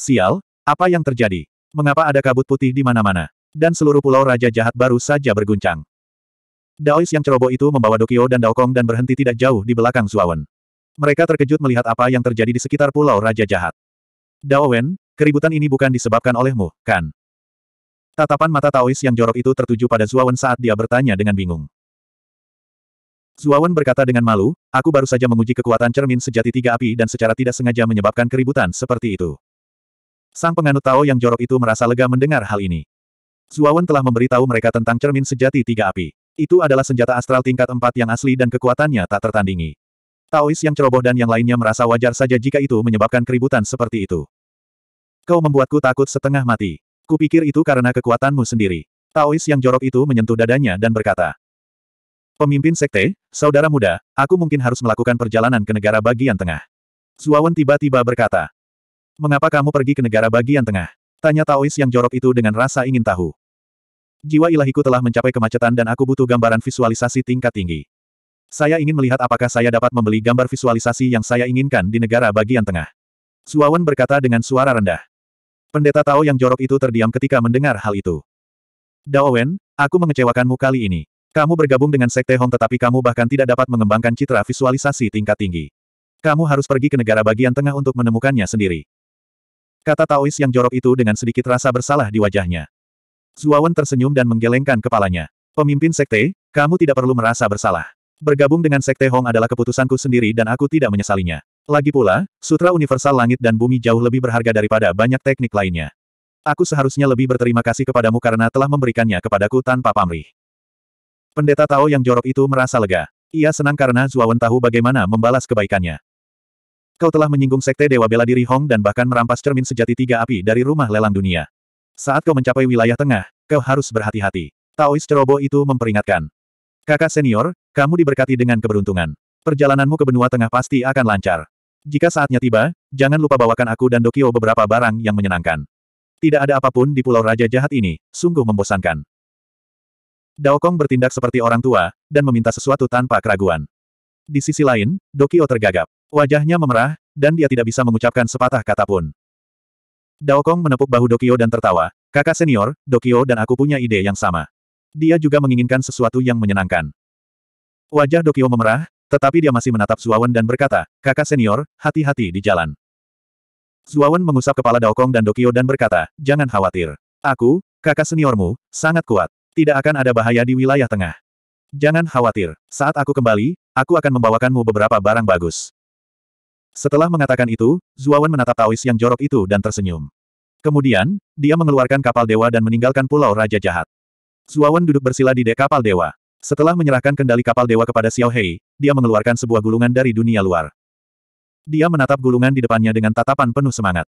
Sial, apa yang terjadi? Mengapa ada kabut putih di mana-mana? Dan seluruh pulau Raja Jahat baru saja berguncang. Daois yang ceroboh itu membawa Dokio dan Daokong dan berhenti tidak jauh di belakang Zuawan. Mereka terkejut melihat apa yang terjadi di sekitar pulau Raja Jahat. Daowen, keributan ini bukan disebabkan olehmu, kan? Tatapan mata Taois yang jorok itu tertuju pada Zuawan saat dia bertanya dengan bingung. Zuawan berkata dengan malu, aku baru saja menguji kekuatan cermin sejati tiga api dan secara tidak sengaja menyebabkan keributan seperti itu. Sang penganut Tao yang jorok itu merasa lega mendengar hal ini. Zuawan telah memberitahu mereka tentang cermin sejati tiga api. Itu adalah senjata astral tingkat empat yang asli dan kekuatannya tak tertandingi. Taois yang ceroboh dan yang lainnya merasa wajar saja jika itu menyebabkan keributan seperti itu. Kau membuatku takut setengah mati. Kupikir itu karena kekuatanmu sendiri. Taois yang jorok itu menyentuh dadanya dan berkata. Pemimpin sekte, saudara muda, aku mungkin harus melakukan perjalanan ke negara bagian tengah. Zuawan tiba-tiba berkata. Mengapa kamu pergi ke negara bagian tengah? Tanya Taois yang jorok itu dengan rasa ingin tahu. Jiwa ilahiku telah mencapai kemacetan dan aku butuh gambaran visualisasi tingkat tinggi. Saya ingin melihat apakah saya dapat membeli gambar visualisasi yang saya inginkan di negara bagian tengah. Suawan berkata dengan suara rendah. Pendeta Tao yang jorok itu terdiam ketika mendengar hal itu. Daowen, aku mengecewakanmu kali ini. Kamu bergabung dengan Sekte Hong tetapi kamu bahkan tidak dapat mengembangkan citra visualisasi tingkat tinggi. Kamu harus pergi ke negara bagian tengah untuk menemukannya sendiri. Kata Taois yang jorok itu dengan sedikit rasa bersalah di wajahnya. Zuawan tersenyum dan menggelengkan kepalanya. Pemimpin sekte, kamu tidak perlu merasa bersalah. Bergabung dengan sekte Hong adalah keputusanku sendiri dan aku tidak menyesalinya. Lagi pula, Sutra Universal Langit dan Bumi jauh lebih berharga daripada banyak teknik lainnya. Aku seharusnya lebih berterima kasih kepadamu karena telah memberikannya kepadaku tanpa pamrih. Pendeta Tao yang jorok itu merasa lega. Ia senang karena Zuawan tahu bagaimana membalas kebaikannya. Kau telah menyinggung sekte Dewa Bela Diri Hong dan bahkan merampas cermin sejati tiga api dari rumah lelang dunia. Saat kau mencapai wilayah tengah, kau harus berhati-hati. Taois ceroboh itu memperingatkan. Kakak senior, kamu diberkati dengan keberuntungan. Perjalananmu ke benua tengah pasti akan lancar. Jika saatnya tiba, jangan lupa bawakan aku dan Dokio beberapa barang yang menyenangkan. Tidak ada apapun di Pulau Raja Jahat ini, sungguh membosankan. Daokong bertindak seperti orang tua, dan meminta sesuatu tanpa keraguan. Di sisi lain, Dokio tergagap. Wajahnya memerah, dan dia tidak bisa mengucapkan sepatah kata pun. Daokong menepuk bahu Dokio dan tertawa. Kakak senior, Dokio dan aku punya ide yang sama. Dia juga menginginkan sesuatu yang menyenangkan. Wajah Dokio memerah, tetapi dia masih menatap Zuawan dan berkata, kakak senior, hati-hati di jalan. Zuawan mengusap kepala Daokong dan Dokio dan berkata, jangan khawatir. Aku, kakak seniormu, sangat kuat. Tidak akan ada bahaya di wilayah tengah. Jangan khawatir, saat aku kembali, aku akan membawakanmu beberapa barang bagus. Setelah mengatakan itu, Zuawan menatap Taois yang jorok itu dan tersenyum. Kemudian, dia mengeluarkan kapal dewa dan meninggalkan pulau Raja Jahat. Zuawan duduk bersila di dek kapal dewa. Setelah menyerahkan kendali kapal dewa kepada Xiao Hei, dia mengeluarkan sebuah gulungan dari dunia luar. Dia menatap gulungan di depannya dengan tatapan penuh semangat.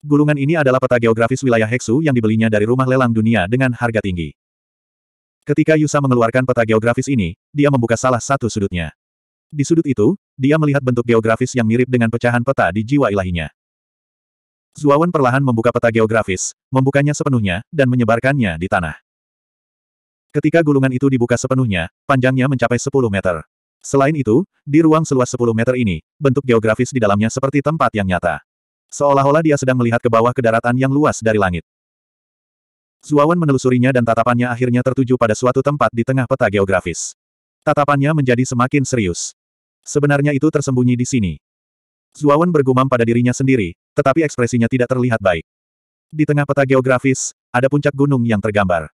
Gulungan ini adalah peta geografis wilayah Heksu yang dibelinya dari rumah lelang dunia dengan harga tinggi. Ketika Yusa mengeluarkan peta geografis ini, dia membuka salah satu sudutnya. Di sudut itu, dia melihat bentuk geografis yang mirip dengan pecahan peta di jiwa ilahinya. Zuawan perlahan membuka peta geografis, membukanya sepenuhnya, dan menyebarkannya di tanah. Ketika gulungan itu dibuka sepenuhnya, panjangnya mencapai 10 meter. Selain itu, di ruang seluas 10 meter ini, bentuk geografis di dalamnya seperti tempat yang nyata. Seolah-olah dia sedang melihat ke bawah ke daratan yang luas dari langit. Zuawan menelusurinya dan tatapannya akhirnya tertuju pada suatu tempat di tengah peta geografis. Tatapannya menjadi semakin serius. Sebenarnya itu tersembunyi di sini. Zuawan bergumam pada dirinya sendiri, tetapi ekspresinya tidak terlihat baik. Di tengah peta geografis, ada puncak gunung yang tergambar.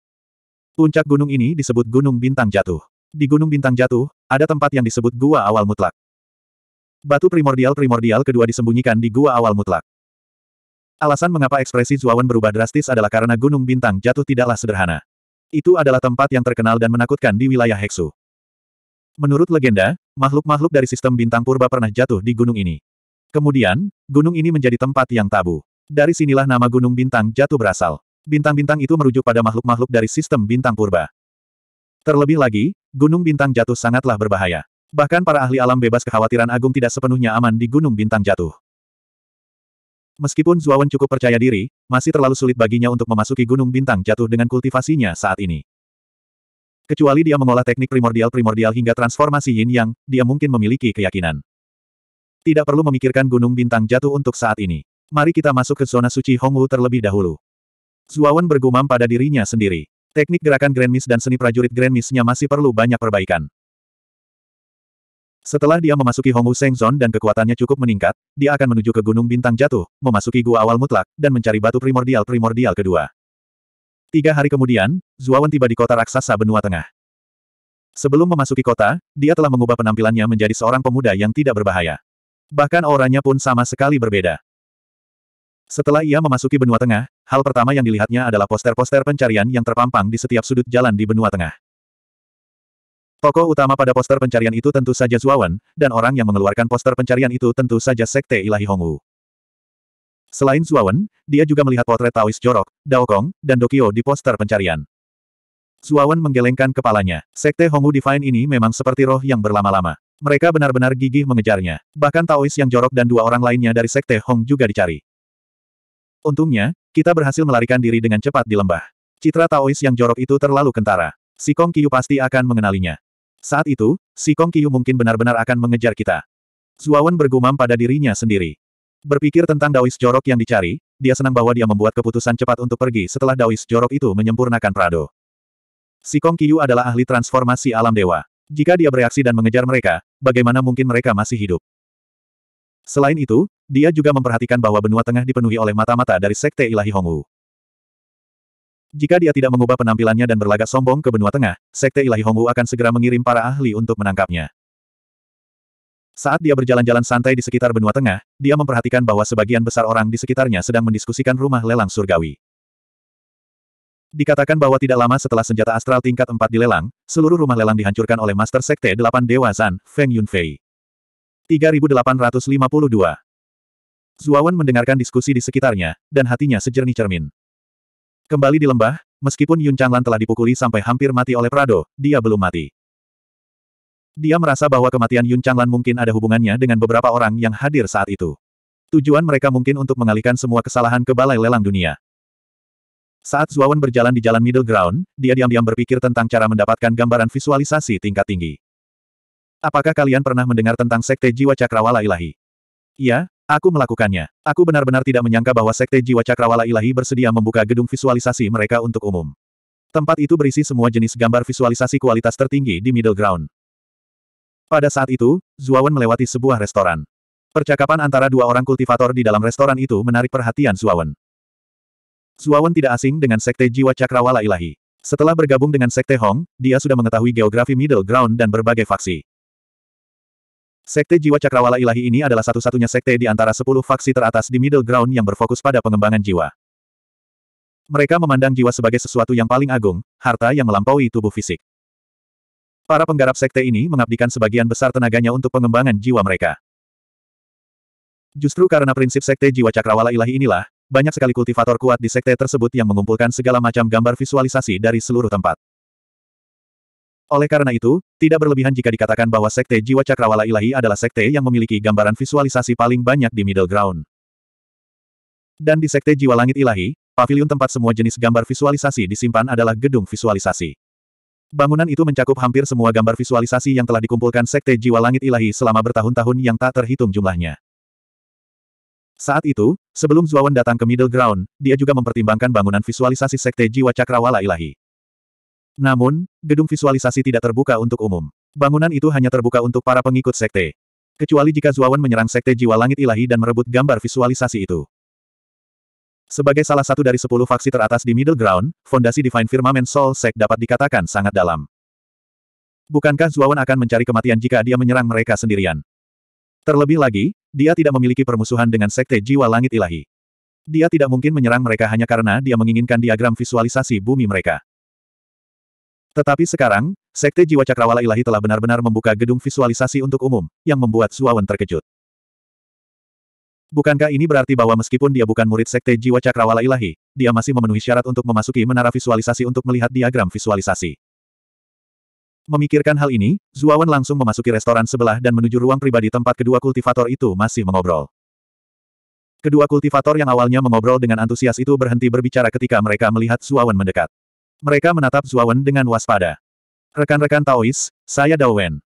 Puncak gunung ini disebut Gunung Bintang Jatuh. Di Gunung Bintang Jatuh, ada tempat yang disebut Gua Awal Mutlak. Batu primordial-primordial kedua disembunyikan di Gua Awal Mutlak. Alasan mengapa ekspresi Zuawan berubah drastis adalah karena Gunung Bintang Jatuh tidaklah sederhana. Itu adalah tempat yang terkenal dan menakutkan di wilayah Heksu. Menurut legenda, Makhluk-makhluk dari sistem bintang purba pernah jatuh di gunung ini. Kemudian, gunung ini menjadi tempat yang tabu. Dari sinilah nama gunung bintang jatuh berasal. Bintang-bintang itu merujuk pada makhluk-makhluk dari sistem bintang purba. Terlebih lagi, gunung bintang jatuh sangatlah berbahaya. Bahkan para ahli alam bebas kekhawatiran agung tidak sepenuhnya aman di gunung bintang jatuh. Meskipun Zuawan cukup percaya diri, masih terlalu sulit baginya untuk memasuki gunung bintang jatuh dengan kultivasinya saat ini. Kecuali dia mengolah teknik primordial-primordial hingga transformasi yin yang, dia mungkin memiliki keyakinan. Tidak perlu memikirkan gunung bintang jatuh untuk saat ini. Mari kita masuk ke zona suci Hongwu terlebih dahulu. Zuawan bergumam pada dirinya sendiri. Teknik gerakan Grand Miss dan seni prajurit Grand Miss-nya masih perlu banyak perbaikan. Setelah dia memasuki Hongwu Zone dan kekuatannya cukup meningkat, dia akan menuju ke Gunung Bintang Jatuh, memasuki Gua Awal Mutlak, dan mencari batu primordial-primordial kedua. Tiga hari kemudian, Zuawan tiba di kota raksasa benua tengah. Sebelum memasuki kota, dia telah mengubah penampilannya menjadi seorang pemuda yang tidak berbahaya. Bahkan orangnya pun sama sekali berbeda. Setelah ia memasuki benua tengah, hal pertama yang dilihatnya adalah poster-poster pencarian yang terpampang di setiap sudut jalan di benua tengah. Tokoh utama pada poster pencarian itu tentu saja Zuawan, dan orang yang mengeluarkan poster pencarian itu tentu saja Sekte Ilahi Hongwu. Selain Suawen, dia juga melihat potret Taois Jorok, Dao Kong, dan Dokio di poster pencarian. Suawen menggelengkan kepalanya. Sekte Hongwu Divine ini memang seperti roh yang berlama-lama. Mereka benar-benar gigih mengejarnya. Bahkan Taois yang jorok dan dua orang lainnya dari Sekte Hong juga dicari. Untungnya, kita berhasil melarikan diri dengan cepat di lembah. Citra Taois yang jorok itu terlalu kentara. Si Kong Kiyu pasti akan mengenalinya. Saat itu, si Kong Kiyu mungkin benar-benar akan mengejar kita. Zuawan bergumam pada dirinya sendiri. Berpikir tentang Daois Jorok yang dicari, dia senang bahwa dia membuat keputusan cepat untuk pergi setelah Daois Jorok itu menyempurnakan Prado. Si Kong Kiyu adalah ahli transformasi alam dewa. Jika dia bereaksi dan mengejar mereka, bagaimana mungkin mereka masih hidup? Selain itu, dia juga memperhatikan bahwa benua tengah dipenuhi oleh mata-mata dari Sekte Ilahi Hongwu. Jika dia tidak mengubah penampilannya dan berlagak sombong ke benua tengah, Sekte Ilahi Hongwu akan segera mengirim para ahli untuk menangkapnya. Saat dia berjalan-jalan santai di sekitar benua tengah, dia memperhatikan bahwa sebagian besar orang di sekitarnya sedang mendiskusikan rumah lelang surgawi. Dikatakan bahwa tidak lama setelah senjata astral tingkat 4 dilelang, seluruh rumah lelang dihancurkan oleh Master Sekte 8 Dewa Zan, Feng Yunfei. 3852 Zuawan mendengarkan diskusi di sekitarnya, dan hatinya sejernih cermin. Kembali di lembah, meskipun Yun Changlan telah dipukuli sampai hampir mati oleh Prado, dia belum mati. Dia merasa bahwa kematian Yun Changlan mungkin ada hubungannya dengan beberapa orang yang hadir saat itu. Tujuan mereka mungkin untuk mengalihkan semua kesalahan ke balai lelang dunia. Saat Zuawan berjalan di jalan middle ground, dia diam-diam berpikir tentang cara mendapatkan gambaran visualisasi tingkat tinggi. Apakah kalian pernah mendengar tentang Sekte Jiwa Cakrawala Ilahi? Ya, aku melakukannya. Aku benar-benar tidak menyangka bahwa Sekte Jiwa Cakrawala Ilahi bersedia membuka gedung visualisasi mereka untuk umum. Tempat itu berisi semua jenis gambar visualisasi kualitas tertinggi di middle ground. Pada saat itu, Zuawan melewati sebuah restoran. Percakapan antara dua orang kultivator di dalam restoran itu menarik perhatian Zuawan. Zuawan tidak asing dengan sekte jiwa cakrawala ilahi. Setelah bergabung dengan sekte Hong, dia sudah mengetahui geografi middle ground dan berbagai faksi. Sekte jiwa cakrawala ilahi ini adalah satu-satunya sekte di antara sepuluh faksi teratas di middle ground yang berfokus pada pengembangan jiwa. Mereka memandang jiwa sebagai sesuatu yang paling agung, harta yang melampaui tubuh fisik. Para penggarap sekte ini mengabdikan sebagian besar tenaganya untuk pengembangan jiwa mereka. Justru karena prinsip sekte jiwa cakrawala ilahi inilah, banyak sekali kultivator kuat di sekte tersebut yang mengumpulkan segala macam gambar visualisasi dari seluruh tempat. Oleh karena itu, tidak berlebihan jika dikatakan bahwa sekte jiwa cakrawala ilahi adalah sekte yang memiliki gambaran visualisasi paling banyak di middle ground. Dan di sekte jiwa langit ilahi, pavilion tempat semua jenis gambar visualisasi disimpan adalah gedung visualisasi. Bangunan itu mencakup hampir semua gambar visualisasi yang telah dikumpulkan Sekte Jiwa Langit Ilahi selama bertahun-tahun yang tak terhitung jumlahnya. Saat itu, sebelum Zuawan datang ke Middle Ground, dia juga mempertimbangkan bangunan visualisasi Sekte Jiwa Cakrawala Ilahi. Namun, gedung visualisasi tidak terbuka untuk umum. Bangunan itu hanya terbuka untuk para pengikut Sekte. Kecuali jika Zuawan menyerang Sekte Jiwa Langit Ilahi dan merebut gambar visualisasi itu. Sebagai salah satu dari sepuluh faksi teratas di Middle Ground, fondasi Divine Firmament Soul Sect dapat dikatakan sangat dalam. Bukankah Zuawan akan mencari kematian jika dia menyerang mereka sendirian? Terlebih lagi, dia tidak memiliki permusuhan dengan Sekte Jiwa Langit Ilahi. Dia tidak mungkin menyerang mereka hanya karena dia menginginkan diagram visualisasi bumi mereka. Tetapi sekarang, Sekte Jiwa Cakrawala Ilahi telah benar-benar membuka gedung visualisasi untuk umum, yang membuat Zuawan terkejut. Bukankah ini berarti bahwa meskipun dia bukan murid Sekte Jiwa Cakrawala Ilahi, dia masih memenuhi syarat untuk memasuki menara visualisasi untuk melihat diagram visualisasi? Memikirkan hal ini, Zuawan langsung memasuki restoran sebelah dan menuju ruang pribadi tempat kedua kultivator itu masih mengobrol. Kedua kultivator yang awalnya mengobrol dengan antusias itu berhenti berbicara ketika mereka melihat Zuawan mendekat. Mereka menatap Zuawan dengan waspada. Rekan-rekan Taois, saya Dawen.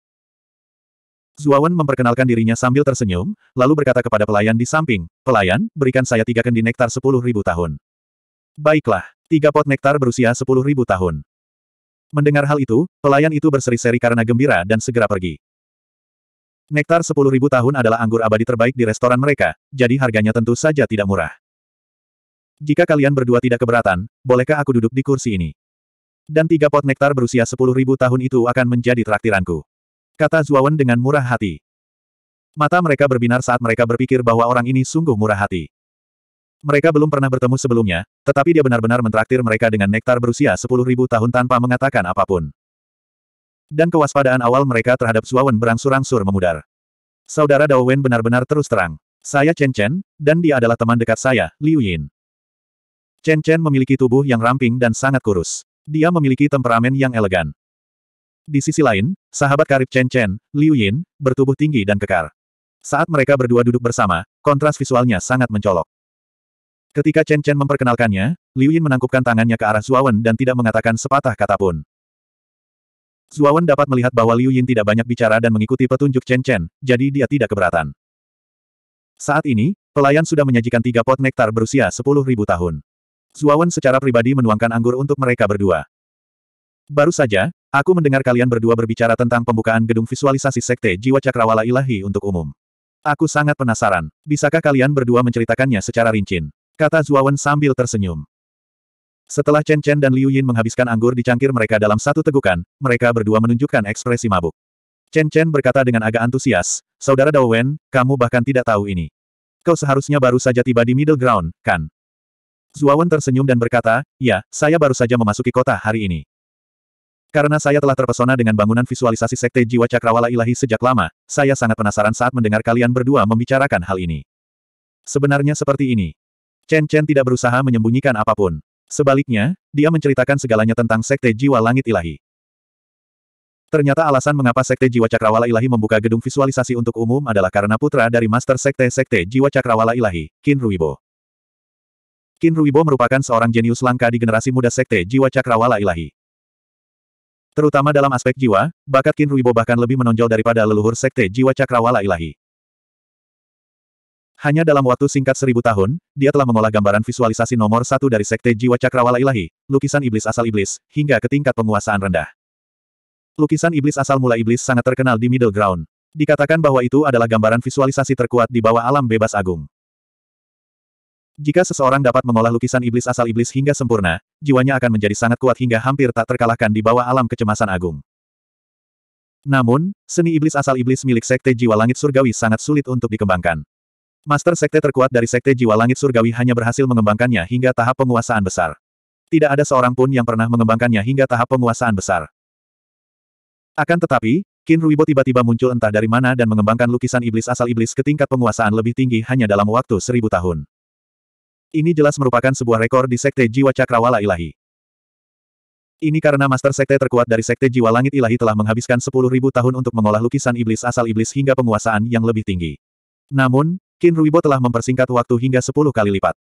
Zuawan memperkenalkan dirinya sambil tersenyum, lalu berkata kepada pelayan di samping, Pelayan, berikan saya tiga kendi nektar sepuluh ribu tahun. Baiklah, tiga pot nektar berusia sepuluh ribu tahun. Mendengar hal itu, pelayan itu berseri-seri karena gembira dan segera pergi. Nektar sepuluh ribu tahun adalah anggur abadi terbaik di restoran mereka, jadi harganya tentu saja tidak murah. Jika kalian berdua tidak keberatan, bolehkah aku duduk di kursi ini? Dan tiga pot nektar berusia sepuluh ribu tahun itu akan menjadi traktiranku. Kata Zuawan dengan murah hati. Mata mereka berbinar saat mereka berpikir bahwa orang ini sungguh murah hati. Mereka belum pernah bertemu sebelumnya, tetapi dia benar-benar mentraktir mereka dengan nektar berusia 10.000 tahun tanpa mengatakan apapun. Dan kewaspadaan awal mereka terhadap Zuawan berangsur-angsur memudar. Saudara Dao Wen benar-benar terus terang. Saya Chen Chen, dan dia adalah teman dekat saya, Liu Yin. Chen Chen memiliki tubuh yang ramping dan sangat kurus. Dia memiliki temperamen yang elegan. Di sisi lain, sahabat karib Chen Chen, Liu Yin, bertubuh tinggi dan kekar. Saat mereka berdua duduk bersama, kontras visualnya sangat mencolok. Ketika Chen Chen memperkenalkannya, Liu Yin menangkupkan tangannya ke arah Zuawan dan tidak mengatakan sepatah kata pun. Zuawan dapat melihat bahwa Liu Yin tidak banyak bicara dan mengikuti petunjuk Chen Chen, jadi dia tidak keberatan. Saat ini, pelayan sudah menyajikan tiga pot nektar berusia 10.000 tahun. Zuawan secara pribadi menuangkan anggur untuk mereka berdua. Baru saja, Aku mendengar kalian berdua berbicara tentang pembukaan gedung visualisasi Sekte Jiwa Cakrawala Ilahi untuk umum. Aku sangat penasaran. Bisakah kalian berdua menceritakannya secara rinci? Kata Zuawan sambil tersenyum. Setelah Chen Chen dan Liu Yin menghabiskan anggur di cangkir mereka dalam satu tegukan, mereka berdua menunjukkan ekspresi mabuk. Chen Chen berkata dengan agak antusias, Saudara Dao Wen, kamu bahkan tidak tahu ini. Kau seharusnya baru saja tiba di middle ground, kan? Zuawan tersenyum dan berkata, ya, saya baru saja memasuki kota hari ini. Karena saya telah terpesona dengan bangunan visualisasi Sekte Jiwa Cakrawala Ilahi sejak lama, saya sangat penasaran saat mendengar kalian berdua membicarakan hal ini. Sebenarnya seperti ini. Chen Chen tidak berusaha menyembunyikan apapun. Sebaliknya, dia menceritakan segalanya tentang Sekte Jiwa Langit Ilahi. Ternyata alasan mengapa Sekte Jiwa Cakrawala Ilahi membuka gedung visualisasi untuk umum adalah karena putra dari Master Sekte Sekte Jiwa Cakrawala Ilahi, Qin Ruibo. Qin Ruibo merupakan seorang jenius langka di generasi muda Sekte Jiwa Cakrawala Ilahi. Terutama dalam aspek jiwa, bakat Kin Kinruibo bahkan lebih menonjol daripada leluhur sekte jiwa cakrawala ilahi. Hanya dalam waktu singkat seribu tahun, dia telah mengolah gambaran visualisasi nomor satu dari sekte jiwa cakrawala ilahi, lukisan iblis asal iblis, hingga ke tingkat penguasaan rendah. Lukisan iblis asal mula iblis sangat terkenal di middle ground. Dikatakan bahwa itu adalah gambaran visualisasi terkuat di bawah alam bebas agung. Jika seseorang dapat mengolah lukisan iblis asal iblis hingga sempurna, jiwanya akan menjadi sangat kuat hingga hampir tak terkalahkan di bawah alam kecemasan agung. Namun, seni iblis asal iblis milik Sekte Jiwa Langit Surgawi sangat sulit untuk dikembangkan. Master Sekte terkuat dari Sekte Jiwa Langit Surgawi hanya berhasil mengembangkannya hingga tahap penguasaan besar. Tidak ada seorang pun yang pernah mengembangkannya hingga tahap penguasaan besar. Akan tetapi, Qin Ruibo tiba-tiba muncul entah dari mana dan mengembangkan lukisan iblis asal iblis ke tingkat penguasaan lebih tinggi hanya dalam waktu seribu tahun. Ini jelas merupakan sebuah rekor di Sekte Jiwa Cakrawala Ilahi. Ini karena Master Sekte terkuat dari Sekte Jiwa Langit Ilahi telah menghabiskan 10.000 tahun untuk mengolah lukisan iblis asal iblis hingga penguasaan yang lebih tinggi. Namun, Qin Ruibo telah mempersingkat waktu hingga 10 kali lipat.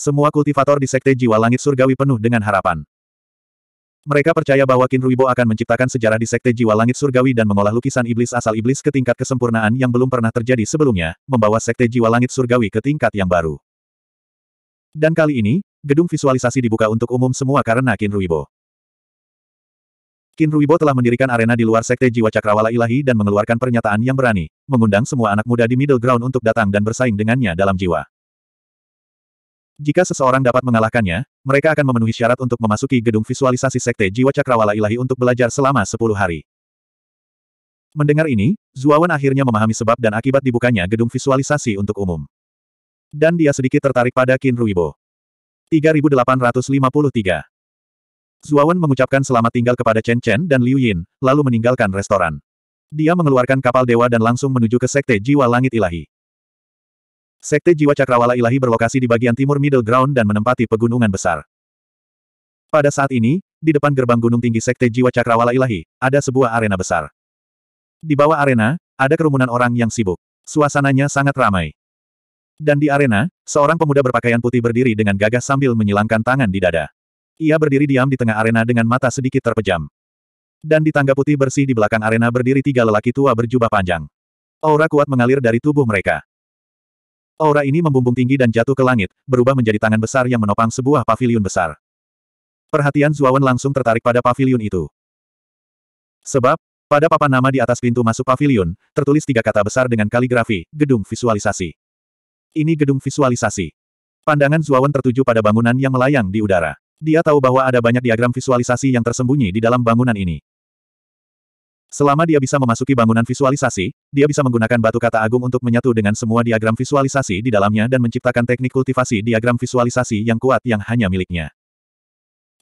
Semua kultivator di Sekte Jiwa Langit Surgawi penuh dengan harapan. Mereka percaya bahwa Qin Ruibo akan menciptakan sejarah di Sekte Jiwa Langit Surgawi dan mengolah lukisan iblis asal iblis ke tingkat kesempurnaan yang belum pernah terjadi sebelumnya, membawa Sekte Jiwa Langit Surgawi ke tingkat yang baru. Dan kali ini, gedung visualisasi dibuka untuk umum semua karena Kinruibo. Kinruibo telah mendirikan arena di luar Sekte Jiwa Cakrawala Ilahi dan mengeluarkan pernyataan yang berani, mengundang semua anak muda di middle ground untuk datang dan bersaing dengannya dalam jiwa. Jika seseorang dapat mengalahkannya, mereka akan memenuhi syarat untuk memasuki gedung visualisasi Sekte Jiwa Cakrawala Ilahi untuk belajar selama 10 hari. Mendengar ini, Zuawan akhirnya memahami sebab dan akibat dibukanya gedung visualisasi untuk umum. Dan dia sedikit tertarik pada Qin Ruibo. 3853 Zuawan mengucapkan selamat tinggal kepada Chen Chen dan Liu Yin, lalu meninggalkan restoran. Dia mengeluarkan kapal dewa dan langsung menuju ke Sekte Jiwa Langit Ilahi. Sekte Jiwa Cakrawala Ilahi berlokasi di bagian timur Middle Ground dan menempati pegunungan besar. Pada saat ini, di depan gerbang gunung tinggi Sekte Jiwa Cakrawala Ilahi, ada sebuah arena besar. Di bawah arena, ada kerumunan orang yang sibuk. Suasananya sangat ramai. Dan di arena, seorang pemuda berpakaian putih berdiri dengan gagah sambil menyilangkan tangan di dada. Ia berdiri diam di tengah arena dengan mata sedikit terpejam. Dan di tangga putih bersih di belakang arena berdiri tiga lelaki tua berjubah panjang. Aura kuat mengalir dari tubuh mereka. Aura ini membumbung tinggi dan jatuh ke langit, berubah menjadi tangan besar yang menopang sebuah pavilion besar. Perhatian Zuawan langsung tertarik pada pavilion itu. Sebab, pada papan nama di atas pintu masuk pavilion, tertulis tiga kata besar dengan kaligrafi, gedung visualisasi. Ini gedung visualisasi. Pandangan Zuawan tertuju pada bangunan yang melayang di udara. Dia tahu bahwa ada banyak diagram visualisasi yang tersembunyi di dalam bangunan ini. Selama dia bisa memasuki bangunan visualisasi, dia bisa menggunakan batu kata agung untuk menyatu dengan semua diagram visualisasi di dalamnya dan menciptakan teknik kultivasi diagram visualisasi yang kuat yang hanya miliknya.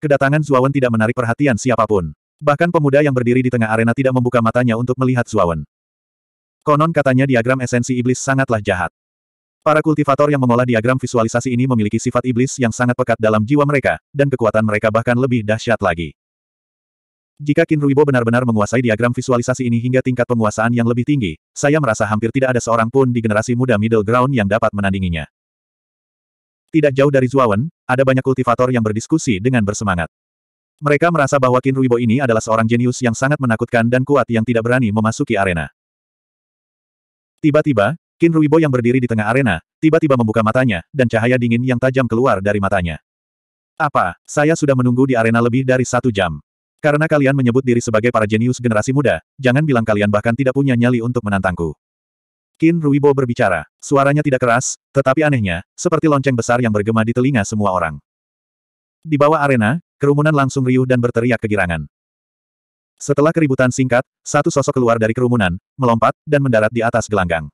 Kedatangan Zuawan tidak menarik perhatian siapapun. Bahkan pemuda yang berdiri di tengah arena tidak membuka matanya untuk melihat Zuawan. Konon katanya diagram esensi iblis sangatlah jahat. Para kultivator yang mengolah diagram visualisasi ini memiliki sifat iblis yang sangat pekat dalam jiwa mereka, dan kekuatan mereka bahkan lebih dahsyat lagi. Jika Kinruibo benar-benar menguasai diagram visualisasi ini hingga tingkat penguasaan yang lebih tinggi, saya merasa hampir tidak ada seorang pun di generasi muda middle ground yang dapat menandinginya. Tidak jauh dari Zuawan, ada banyak kultivator yang berdiskusi dengan bersemangat. Mereka merasa bahwa Kinruibo ini adalah seorang jenius yang sangat menakutkan dan kuat yang tidak berani memasuki arena. Tiba-tiba, Qin Ruibo yang berdiri di tengah arena, tiba-tiba membuka matanya, dan cahaya dingin yang tajam keluar dari matanya. Apa, saya sudah menunggu di arena lebih dari satu jam. Karena kalian menyebut diri sebagai para jenius generasi muda, jangan bilang kalian bahkan tidak punya nyali untuk menantangku. Qin Ruibo berbicara. Suaranya tidak keras, tetapi anehnya, seperti lonceng besar yang bergema di telinga semua orang. Di bawah arena, kerumunan langsung riuh dan berteriak kegirangan. Setelah keributan singkat, satu sosok keluar dari kerumunan, melompat, dan mendarat di atas gelanggang.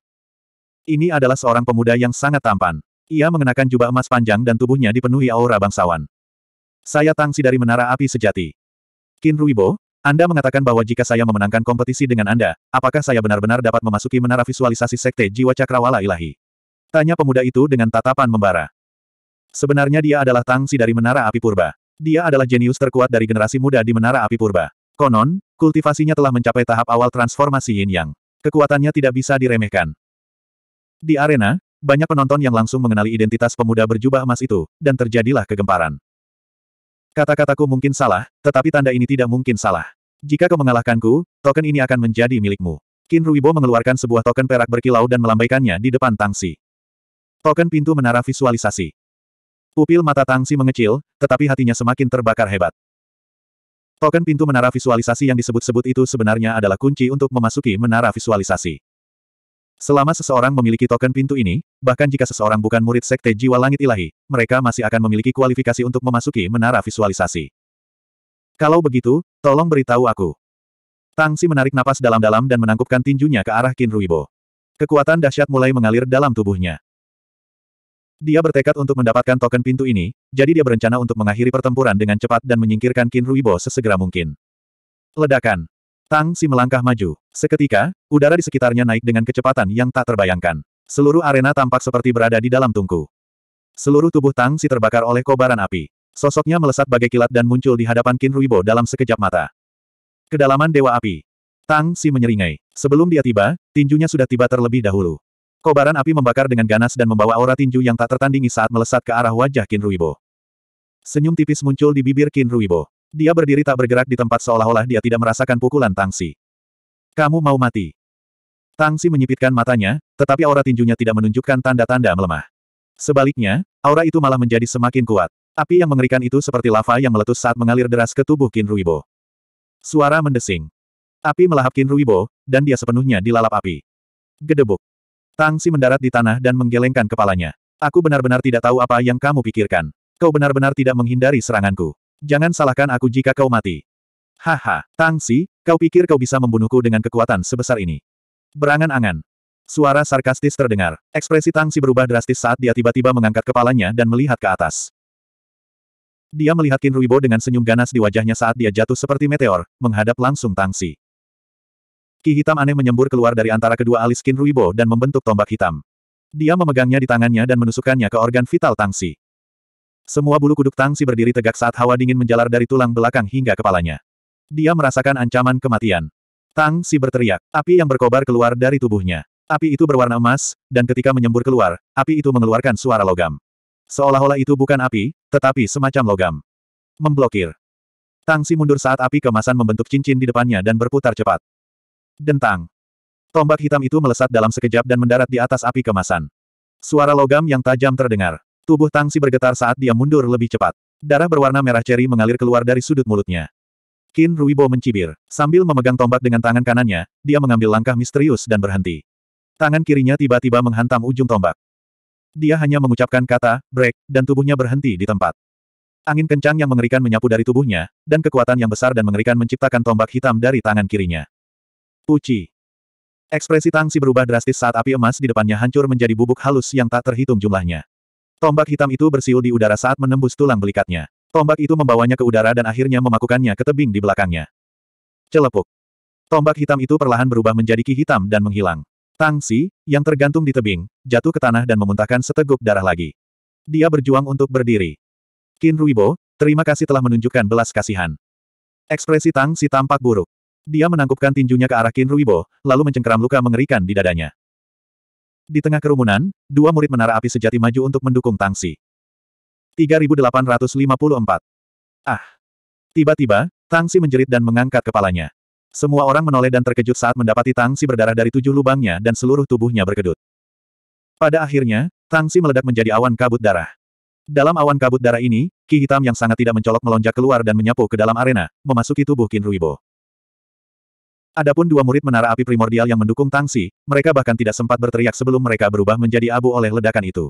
Ini adalah seorang pemuda yang sangat tampan. Ia mengenakan jubah emas panjang dan tubuhnya dipenuhi aura bangsawan. Saya Tangsi dari Menara Api Sejati. Qin Ruibo, Anda mengatakan bahwa jika saya memenangkan kompetisi dengan Anda, apakah saya benar-benar dapat memasuki menara visualisasi Sekte Jiwa Cakrawala Ilahi? Tanya pemuda itu dengan tatapan membara. Sebenarnya dia adalah Tangsi dari Menara Api Purba. Dia adalah jenius terkuat dari generasi muda di Menara Api Purba. Konon, kultivasinya telah mencapai tahap awal transformasi Yin Yang. Kekuatannya tidak bisa diremehkan. Di arena, banyak penonton yang langsung mengenali identitas pemuda berjubah emas itu, dan terjadilah kegemparan. Kata-kataku mungkin salah, tetapi tanda ini tidak mungkin salah. Jika kau mengalahkanku, token ini akan menjadi milikmu. Qin Ruibo mengeluarkan sebuah token perak berkilau dan melambaikannya di depan Tangsi. Token pintu menara visualisasi. Pupil mata Tangsi mengecil, tetapi hatinya semakin terbakar hebat. Token pintu menara visualisasi yang disebut-sebut itu sebenarnya adalah kunci untuk memasuki menara visualisasi. Selama seseorang memiliki token pintu ini, bahkan jika seseorang bukan murid Sekte Jiwa Langit Ilahi, mereka masih akan memiliki kualifikasi untuk memasuki menara visualisasi. Kalau begitu, tolong beritahu aku. Tangsi menarik napas dalam-dalam dan menangkupkan tinjunya ke arah Qin Ruibo. Kekuatan dahsyat mulai mengalir dalam tubuhnya. Dia bertekad untuk mendapatkan token pintu ini, jadi dia berencana untuk mengakhiri pertempuran dengan cepat dan menyingkirkan Qin Ruibo sesegera mungkin. Ledakan. Tang Si melangkah maju. Seketika, udara di sekitarnya naik dengan kecepatan yang tak terbayangkan. Seluruh arena tampak seperti berada di dalam tungku. Seluruh tubuh Tang Si terbakar oleh kobaran api. Sosoknya melesat bagai kilat dan muncul di hadapan Qin Ruibo dalam sekejap mata. Kedalaman Dewa Api. Tang Si menyeringai. Sebelum dia tiba, tinjunya sudah tiba terlebih dahulu. Kobaran api membakar dengan ganas dan membawa aura tinju yang tak tertandingi saat melesat ke arah wajah Qin Ruibo. Senyum tipis muncul di bibir Qin Ruibo. Dia berdiri tak bergerak di tempat seolah-olah dia tidak merasakan pukulan Tangsi. Kamu mau mati. Tangsi menyipitkan matanya, tetapi aura tinjunya tidak menunjukkan tanda-tanda melemah. Sebaliknya, aura itu malah menjadi semakin kuat. Api yang mengerikan itu seperti lava yang meletus saat mengalir deras ke tubuh Kinruibo. Suara mendesing. Api melahap Kinruibo, dan dia sepenuhnya dilalap api. Gedebuk. Tangsi mendarat di tanah dan menggelengkan kepalanya. Aku benar-benar tidak tahu apa yang kamu pikirkan. Kau benar-benar tidak menghindari seranganku. Jangan salahkan aku jika kau mati. Haha, Tangsi, kau pikir kau bisa membunuhku dengan kekuatan sebesar ini? Berangan-angan. Suara sarkastis terdengar. Ekspresi Tangsi berubah drastis saat dia tiba-tiba mengangkat kepalanya dan melihat ke atas. Dia melihat Kinruibo dengan senyum ganas di wajahnya saat dia jatuh seperti meteor, menghadap langsung Tangsi. Ki hitam aneh menyembur keluar dari antara kedua alis Kinruibo dan membentuk tombak hitam. Dia memegangnya di tangannya dan menusukkannya ke organ vital Tangsi. Semua bulu kuduk Tang Si berdiri tegak saat hawa dingin menjalar dari tulang belakang hingga kepalanya. Dia merasakan ancaman kematian. Tang Si berteriak. Api yang berkobar keluar dari tubuhnya. Api itu berwarna emas, dan ketika menyembur keluar, api itu mengeluarkan suara logam. Seolah-olah itu bukan api, tetapi semacam logam. Memblokir. Tang Si mundur saat api kemasan membentuk cincin di depannya dan berputar cepat. Dentang. Tombak hitam itu melesat dalam sekejap dan mendarat di atas api kemasan. Suara logam yang tajam terdengar. Tubuh Tangsi bergetar saat dia mundur lebih cepat. Darah berwarna merah ceri mengalir keluar dari sudut mulutnya. Qin Ruibo mencibir. Sambil memegang tombak dengan tangan kanannya, dia mengambil langkah misterius dan berhenti. Tangan kirinya tiba-tiba menghantam ujung tombak. Dia hanya mengucapkan kata, break, dan tubuhnya berhenti di tempat. Angin kencang yang mengerikan menyapu dari tubuhnya, dan kekuatan yang besar dan mengerikan menciptakan tombak hitam dari tangan kirinya. Puci. Ekspresi Tangsi berubah drastis saat api emas di depannya hancur menjadi bubuk halus yang tak terhitung jumlahnya. Tombak hitam itu bersiul di udara saat menembus tulang belikatnya. Tombak itu membawanya ke udara dan akhirnya memakukannya ke tebing di belakangnya. Celepuk. Tombak hitam itu perlahan berubah menjadi ki hitam dan menghilang. Tang Si yang tergantung di tebing, jatuh ke tanah dan memuntahkan seteguk darah lagi. Dia berjuang untuk berdiri. Qin Ruibo, terima kasih telah menunjukkan belas kasihan. Ekspresi Tang Si tampak buruk. Dia menangkupkan tinjunya ke arah Qin Ruibo, lalu mencengkeram luka mengerikan di dadanya. Di tengah kerumunan, dua murid menara api sejati maju untuk mendukung Tangsi. 3854. Ah. Tiba-tiba, Tangsi menjerit dan mengangkat kepalanya. Semua orang menoleh dan terkejut saat mendapati Tangsi berdarah dari tujuh lubangnya dan seluruh tubuhnya berkedut. Pada akhirnya, Tangsi meledak menjadi awan kabut darah. Dalam awan kabut darah ini, ki hitam yang sangat tidak mencolok melonjak keluar dan menyapu ke dalam arena, memasuki tubuh Kinruibo. Adapun dua murid menara api primordial yang mendukung Tangsi, mereka bahkan tidak sempat berteriak sebelum mereka berubah menjadi abu oleh ledakan itu.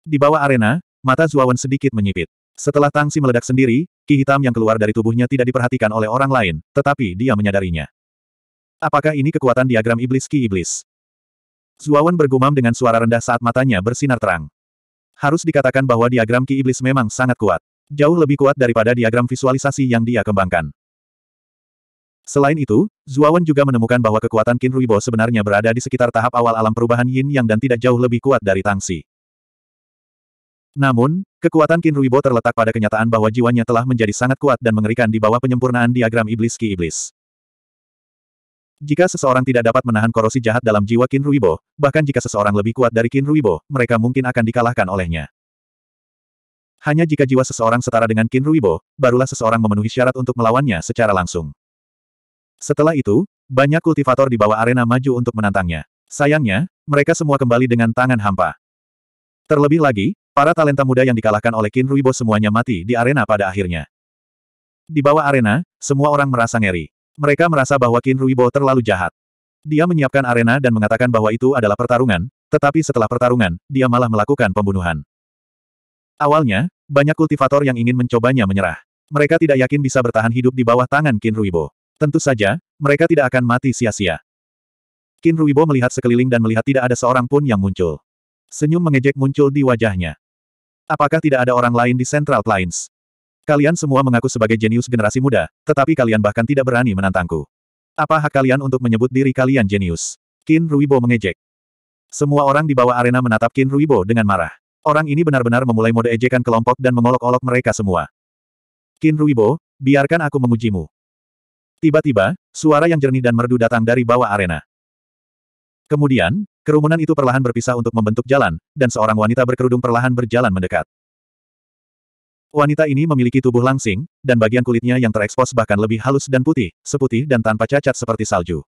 Di bawah arena, mata Zuawan sedikit menyipit. Setelah Tangsi meledak sendiri, ki hitam yang keluar dari tubuhnya tidak diperhatikan oleh orang lain, tetapi dia menyadarinya. Apakah ini kekuatan diagram iblis ki iblis? Zuawan bergumam dengan suara rendah saat matanya bersinar terang. Harus dikatakan bahwa diagram ki iblis memang sangat kuat. Jauh lebih kuat daripada diagram visualisasi yang dia kembangkan. Selain itu, Zuawan juga menemukan bahwa kekuatan Kinruibo sebenarnya berada di sekitar tahap awal alam perubahan Yin Yang dan tidak jauh lebih kuat dari Tangsi. Namun, kekuatan Kinruibo terletak pada kenyataan bahwa jiwanya telah menjadi sangat kuat dan mengerikan di bawah penyempurnaan diagram iblis ki iblis. Jika seseorang tidak dapat menahan korosi jahat dalam jiwa Kinruibo, bahkan jika seseorang lebih kuat dari Kinruibo, mereka mungkin akan dikalahkan olehnya. Hanya jika jiwa seseorang setara dengan Kinruibo, barulah seseorang memenuhi syarat untuk melawannya secara langsung. Setelah itu, banyak kultivator di bawah arena maju untuk menantangnya. Sayangnya, mereka semua kembali dengan tangan hampa. Terlebih lagi, para talenta muda yang dikalahkan oleh Qin Ruibo semuanya mati di arena pada akhirnya. Di bawah arena, semua orang merasa ngeri. Mereka merasa bahwa Qin Ruibo terlalu jahat. Dia menyiapkan arena dan mengatakan bahwa itu adalah pertarungan, tetapi setelah pertarungan, dia malah melakukan pembunuhan. Awalnya, banyak kultivator yang ingin mencobanya menyerah. Mereka tidak yakin bisa bertahan hidup di bawah tangan Qin Ruibo. Tentu saja, mereka tidak akan mati sia-sia. Qin Ruibo melihat sekeliling dan melihat tidak ada seorang pun yang muncul. Senyum mengejek muncul di wajahnya. Apakah tidak ada orang lain di Central Plains? Kalian semua mengaku sebagai jenius generasi muda, tetapi kalian bahkan tidak berani menantangku. Apa hak kalian untuk menyebut diri kalian jenius? Qin Ruibo mengejek. Semua orang di bawah arena menatap Qin Ruibo dengan marah. Orang ini benar-benar memulai mode ejekan kelompok dan mengolok-olok mereka semua. Qin Ruibo, biarkan aku mengujimu. Tiba-tiba, suara yang jernih dan merdu datang dari bawah arena. Kemudian, kerumunan itu perlahan berpisah untuk membentuk jalan, dan seorang wanita berkerudung perlahan berjalan mendekat. Wanita ini memiliki tubuh langsing, dan bagian kulitnya yang terekspos bahkan lebih halus dan putih, seputih dan tanpa cacat seperti salju.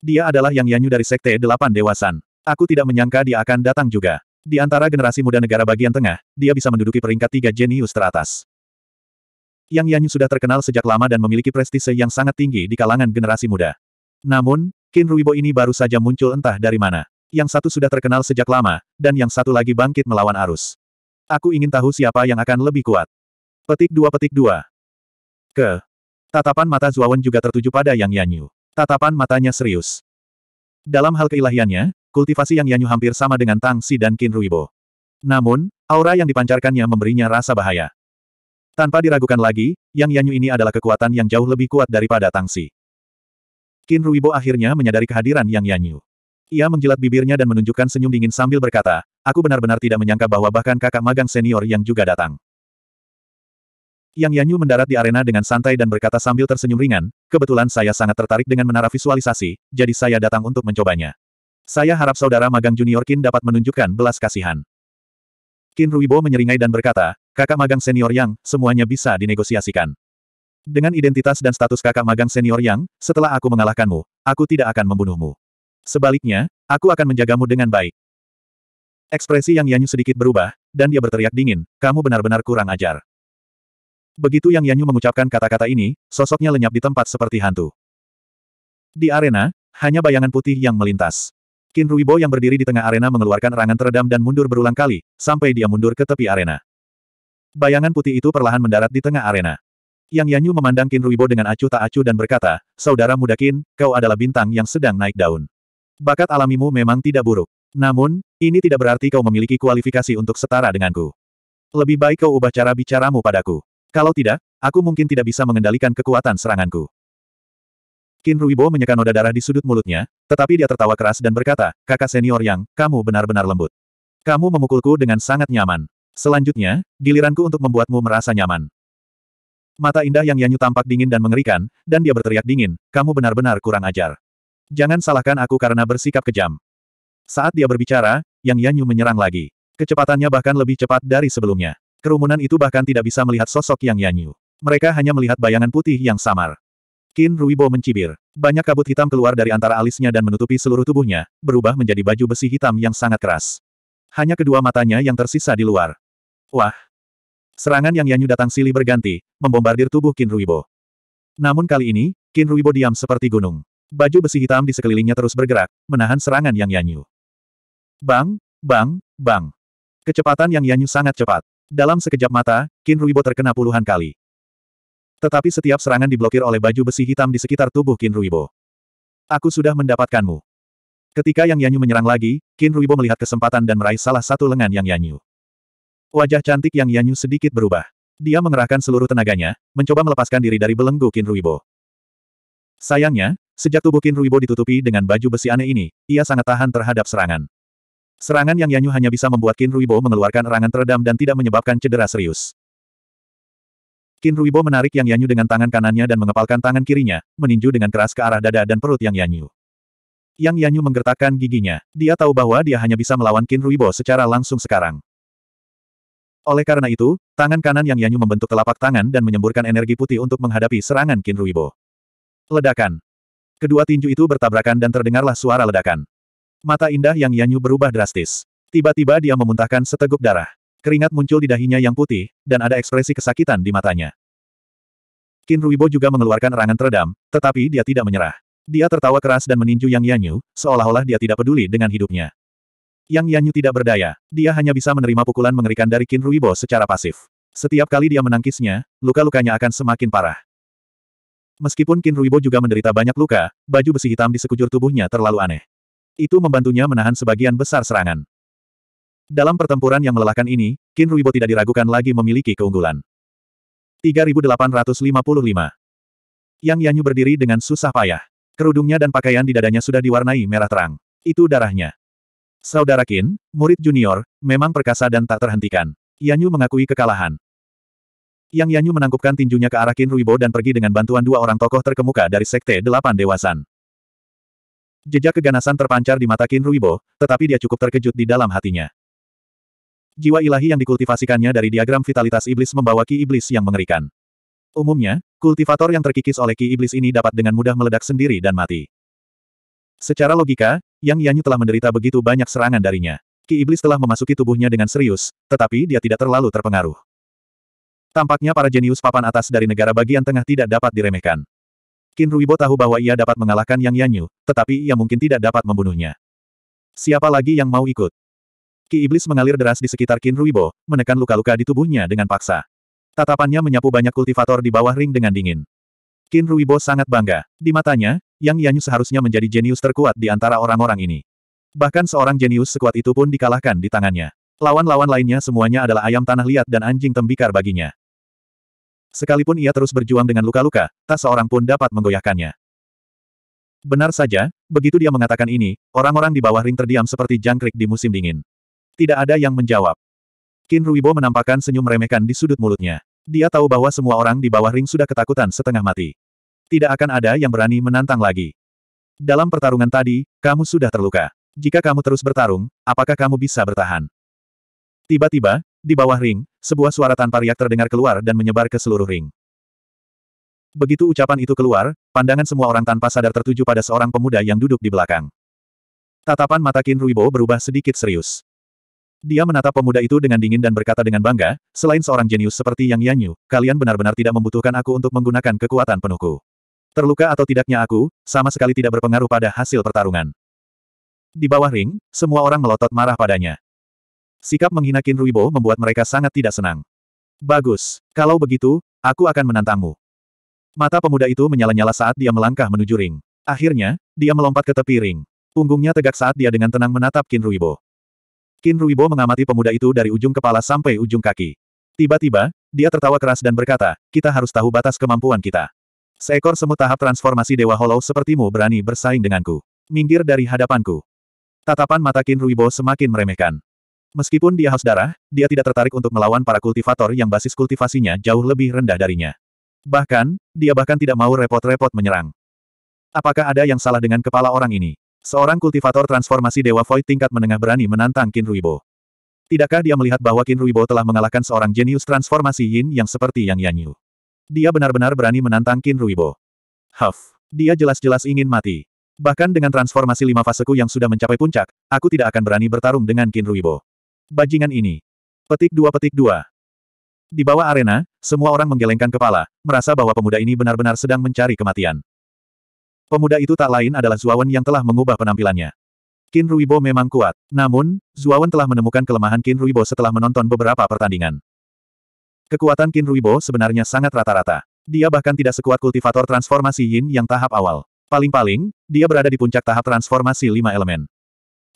Dia adalah Yang Yanyu dari Sekte Delapan Dewasan. Aku tidak menyangka dia akan datang juga. Di antara generasi muda negara bagian tengah, dia bisa menduduki peringkat tiga jenius teratas. Yang Yanyu sudah terkenal sejak lama dan memiliki prestise yang sangat tinggi di kalangan generasi muda. Namun, Qin Ruibo ini baru saja muncul entah dari mana. Yang satu sudah terkenal sejak lama, dan yang satu lagi bangkit melawan arus. Aku ingin tahu siapa yang akan lebih kuat. Petik dua petik dua. Ke. Tatapan mata Zuawan juga tertuju pada Yang Yanyu. Tatapan matanya serius. Dalam hal keilahiannya, kultivasi Yang Yanyu hampir sama dengan Tang Si dan Qin Ruibo. Namun, aura yang dipancarkannya memberinya rasa bahaya. Tanpa diragukan lagi, Yang Yanyu ini adalah kekuatan yang jauh lebih kuat daripada Tangsi. Qin Ruibo akhirnya menyadari kehadiran Yang Yanyu. Ia menjilat bibirnya dan menunjukkan senyum dingin sambil berkata, aku benar-benar tidak menyangka bahwa bahkan kakak magang senior yang juga datang. Yang Yanyu mendarat di arena dengan santai dan berkata sambil tersenyum ringan, kebetulan saya sangat tertarik dengan menara visualisasi, jadi saya datang untuk mencobanya. Saya harap saudara magang junior Qin dapat menunjukkan belas kasihan. Qin Ruibo menyeringai dan berkata, Kakak magang senior Yang, semuanya bisa dinegosiasikan. Dengan identitas dan status kakak magang senior Yang, setelah aku mengalahkanmu, aku tidak akan membunuhmu. Sebaliknya, aku akan menjagamu dengan baik. Ekspresi Yang Yanyu sedikit berubah, dan dia berteriak dingin, kamu benar-benar kurang ajar. Begitu Yang Yanyu mengucapkan kata-kata ini, sosoknya lenyap di tempat seperti hantu. Di arena, hanya bayangan putih yang melintas. Kinruibo yang berdiri di tengah arena mengeluarkan rangan teredam dan mundur berulang kali, sampai dia mundur ke tepi arena. Bayangan putih itu perlahan mendarat di tengah arena. Yang Yanyu memandang Kin Ruibo dengan acuh tak acuh dan berkata, Saudara muda Kin, kau adalah bintang yang sedang naik daun. Bakat alamimu memang tidak buruk. Namun, ini tidak berarti kau memiliki kualifikasi untuk setara denganku. Lebih baik kau ubah cara bicaramu padaku. Kalau tidak, aku mungkin tidak bisa mengendalikan kekuatan seranganku. Kin Ruibo menyeka noda darah di sudut mulutnya, tetapi dia tertawa keras dan berkata, kakak senior yang, kamu benar-benar lembut. Kamu memukulku dengan sangat nyaman. Selanjutnya, giliranku untuk membuatmu merasa nyaman. Mata indah yang Yanyu tampak dingin dan mengerikan, dan dia berteriak dingin, kamu benar-benar kurang ajar. Jangan salahkan aku karena bersikap kejam. Saat dia berbicara, Yang Yanyu menyerang lagi. Kecepatannya bahkan lebih cepat dari sebelumnya. Kerumunan itu bahkan tidak bisa melihat sosok Yang Yanyu. Mereka hanya melihat bayangan putih yang samar. Qin Ruibo mencibir. Banyak kabut hitam keluar dari antara alisnya dan menutupi seluruh tubuhnya, berubah menjadi baju besi hitam yang sangat keras. Hanya kedua matanya yang tersisa di luar. Wah! Serangan yang Yanyu datang silih berganti, membombardir tubuh Kinruibo. Namun kali ini, Kinruibo diam seperti gunung. Baju besi hitam di sekelilingnya terus bergerak, menahan serangan yang Yanyu. Bang, bang, bang. Kecepatan yang Yanyu sangat cepat. Dalam sekejap mata, Kinruibo terkena puluhan kali. Tetapi setiap serangan diblokir oleh baju besi hitam di sekitar tubuh Kinruibo. Aku sudah mendapatkanmu. Ketika Yang Yanyu menyerang lagi, Qin Ruibo melihat kesempatan dan meraih salah satu lengan Yang Yanyu. Wajah cantik yang Yanyu sedikit berubah. Dia mengerahkan seluruh tenaganya, mencoba melepaskan diri dari belenggu Ruibo. Sayangnya, sejak tubuh Ruibo ditutupi dengan baju besi aneh ini, ia sangat tahan terhadap serangan. Serangan yang Yanyu hanya bisa membuat Ruibo mengeluarkan erangan teredam dan tidak menyebabkan cedera serius. Ruibo menarik yang Yanyu dengan tangan kanannya dan mengepalkan tangan kirinya, meninju dengan keras ke arah dada dan perut yang Yanyu. Yang Yanyu menggertakkan giginya. Dia tahu bahwa dia hanya bisa melawan Ruibo secara langsung sekarang. Oleh karena itu, tangan kanan Yang Yanyu membentuk telapak tangan dan menyemburkan energi putih untuk menghadapi serangan Kinruibo. Ledakan. Kedua tinju itu bertabrakan dan terdengarlah suara ledakan. Mata indah Yang Yanyu berubah drastis. Tiba-tiba dia memuntahkan seteguk darah. Keringat muncul di dahinya yang putih, dan ada ekspresi kesakitan di matanya. Kinruibo juga mengeluarkan erangan teredam, tetapi dia tidak menyerah. Dia tertawa keras dan meninju Yang Yanyu, seolah-olah dia tidak peduli dengan hidupnya. Yang Yanyu tidak berdaya, dia hanya bisa menerima pukulan mengerikan dari Qin Ruibo secara pasif. Setiap kali dia menangkisnya, luka-lukanya akan semakin parah. Meskipun Qin Ruibo juga menderita banyak luka, baju besi hitam di sekujur tubuhnya terlalu aneh. Itu membantunya menahan sebagian besar serangan. Dalam pertempuran yang melelahkan ini, Qin Ruibo tidak diragukan lagi memiliki keunggulan. 3855 Yang Yanyu berdiri dengan susah payah. Kerudungnya dan pakaian di dadanya sudah diwarnai merah terang. Itu darahnya. Saudara Qin, murid junior, memang perkasa dan tak terhentikan. Yanyu mengakui kekalahan. Yang Yanyu menangkupkan tinjunya ke arah Qin Ruibo dan pergi dengan bantuan dua orang tokoh terkemuka dari Sekte Delapan Dewasan. Jejak keganasan terpancar di mata Qin Ruibo, tetapi dia cukup terkejut di dalam hatinya. Jiwa ilahi yang dikultivasikannya dari diagram vitalitas iblis membawa ki iblis yang mengerikan. Umumnya, kultivator yang terkikis oleh ki iblis ini dapat dengan mudah meledak sendiri dan mati. Secara logika, Yang Yanyu telah menderita begitu banyak serangan darinya. Ki Iblis telah memasuki tubuhnya dengan serius, tetapi dia tidak terlalu terpengaruh. Tampaknya para jenius papan atas dari negara bagian tengah tidak dapat diremehkan. Qin Ruibo tahu bahwa ia dapat mengalahkan Yang Yanyu, tetapi ia mungkin tidak dapat membunuhnya. Siapa lagi yang mau ikut? Ki Iblis mengalir deras di sekitar Qin Ruibo, menekan luka-luka di tubuhnya dengan paksa. Tatapannya menyapu banyak kultivator di bawah ring dengan dingin. Bikin Ruibo sangat bangga. Di matanya, Yang Yanyu seharusnya menjadi jenius terkuat di antara orang-orang ini. Bahkan seorang jenius sekuat itu pun dikalahkan di tangannya. Lawan-lawan lainnya semuanya adalah ayam tanah liat dan anjing tembikar baginya. Sekalipun ia terus berjuang dengan luka-luka, tak seorang pun dapat menggoyahkannya. Benar saja, begitu dia mengatakan ini, orang-orang di bawah ring terdiam seperti jangkrik di musim dingin. Tidak ada yang menjawab. Qin Ruibo menampakkan senyum meremehkan di sudut mulutnya. Dia tahu bahwa semua orang di bawah ring sudah ketakutan setengah mati tidak akan ada yang berani menantang lagi. Dalam pertarungan tadi, kamu sudah terluka. Jika kamu terus bertarung, apakah kamu bisa bertahan? Tiba-tiba, di bawah ring, sebuah suara tanpa riak terdengar keluar dan menyebar ke seluruh ring. Begitu ucapan itu keluar, pandangan semua orang tanpa sadar tertuju pada seorang pemuda yang duduk di belakang. Tatapan mata Qin Ruibo berubah sedikit serius. Dia menatap pemuda itu dengan dingin dan berkata dengan bangga, selain seorang jenius seperti Yang Yanyu, kalian benar-benar tidak membutuhkan aku untuk menggunakan kekuatan penuhku. Terluka atau tidaknya aku, sama sekali tidak berpengaruh pada hasil pertarungan. Di bawah ring, semua orang melotot marah padanya. Sikap menghina Kinruibo membuat mereka sangat tidak senang. Bagus, kalau begitu, aku akan menantangmu. Mata pemuda itu menyala-nyala saat dia melangkah menuju ring. Akhirnya, dia melompat ke tepi ring. Punggungnya tegak saat dia dengan tenang menatap Kinruibo. Kinruibo mengamati pemuda itu dari ujung kepala sampai ujung kaki. Tiba-tiba, dia tertawa keras dan berkata, kita harus tahu batas kemampuan kita. Seekor semut tahap transformasi Dewa Hollow sepertimu berani bersaing denganku. Minggir dari hadapanku. Tatapan mata Kin Ruibo semakin meremehkan. Meskipun dia haus darah, dia tidak tertarik untuk melawan para kultivator yang basis kultivasinya jauh lebih rendah darinya. Bahkan, dia bahkan tidak mau repot-repot menyerang. Apakah ada yang salah dengan kepala orang ini? Seorang kultivator transformasi Dewa Void tingkat menengah berani menantang Kin Ruibo. Tidakkah dia melihat bahwa Kin Ruibo telah mengalahkan seorang jenius transformasi Yin yang seperti Yang Yanyu? Dia benar-benar berani menantang Qin Ruibo. Huff. Dia jelas-jelas ingin mati. Bahkan dengan transformasi lima faseku yang sudah mencapai puncak, aku tidak akan berani bertarung dengan Qin Ruibo. Bajingan ini. Petik dua petik dua. Di bawah arena, semua orang menggelengkan kepala, merasa bahwa pemuda ini benar-benar sedang mencari kematian. Pemuda itu tak lain adalah Zuawan yang telah mengubah penampilannya. Qin Ruibo memang kuat, namun, Zuawan telah menemukan kelemahan Qin Ruibo setelah menonton beberapa pertandingan. Kekuatan Qin Ruibo sebenarnya sangat rata-rata. Dia bahkan tidak sekuat kultivator transformasi Yin yang tahap awal. Paling-paling, dia berada di puncak tahap transformasi lima elemen.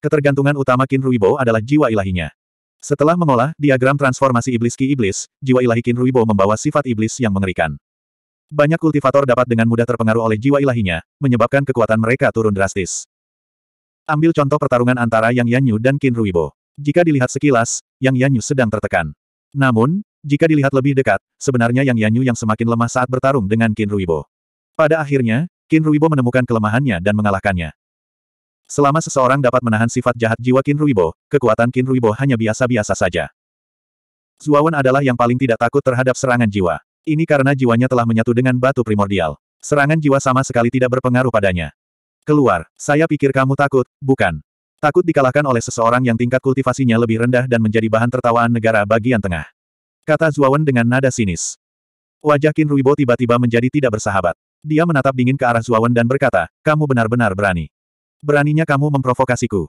Ketergantungan utama Qin Ruibo adalah jiwa ilahinya. Setelah mengolah diagram transformasi iblis Ki Iblis, jiwa ilahi Qin Ruibo membawa sifat iblis yang mengerikan. Banyak kultivator dapat dengan mudah terpengaruh oleh jiwa ilahinya, menyebabkan kekuatan mereka turun drastis. Ambil contoh pertarungan antara Yang Yanyu dan Qin Ruibo. Jika dilihat sekilas, Yang Yanyu sedang tertekan. Namun, jika dilihat lebih dekat, sebenarnya Yang Yanyu yang semakin lemah saat bertarung dengan Qin Ruibo. Pada akhirnya, Qin Ruibo menemukan kelemahannya dan mengalahkannya. Selama seseorang dapat menahan sifat jahat jiwa Qin Ruibo, kekuatan Qin Ruibo hanya biasa-biasa saja. Zuawan adalah yang paling tidak takut terhadap serangan jiwa. Ini karena jiwanya telah menyatu dengan batu primordial. Serangan jiwa sama sekali tidak berpengaruh padanya. Keluar, saya pikir kamu takut, bukan? Takut dikalahkan oleh seseorang yang tingkat kultivasinya lebih rendah dan menjadi bahan tertawaan negara bagian tengah. Kata Zuawan dengan nada sinis. Wajah Qin Ruibo tiba-tiba menjadi tidak bersahabat. Dia menatap dingin ke arah Zuawan dan berkata, kamu benar-benar berani. Beraninya kamu memprovokasiku.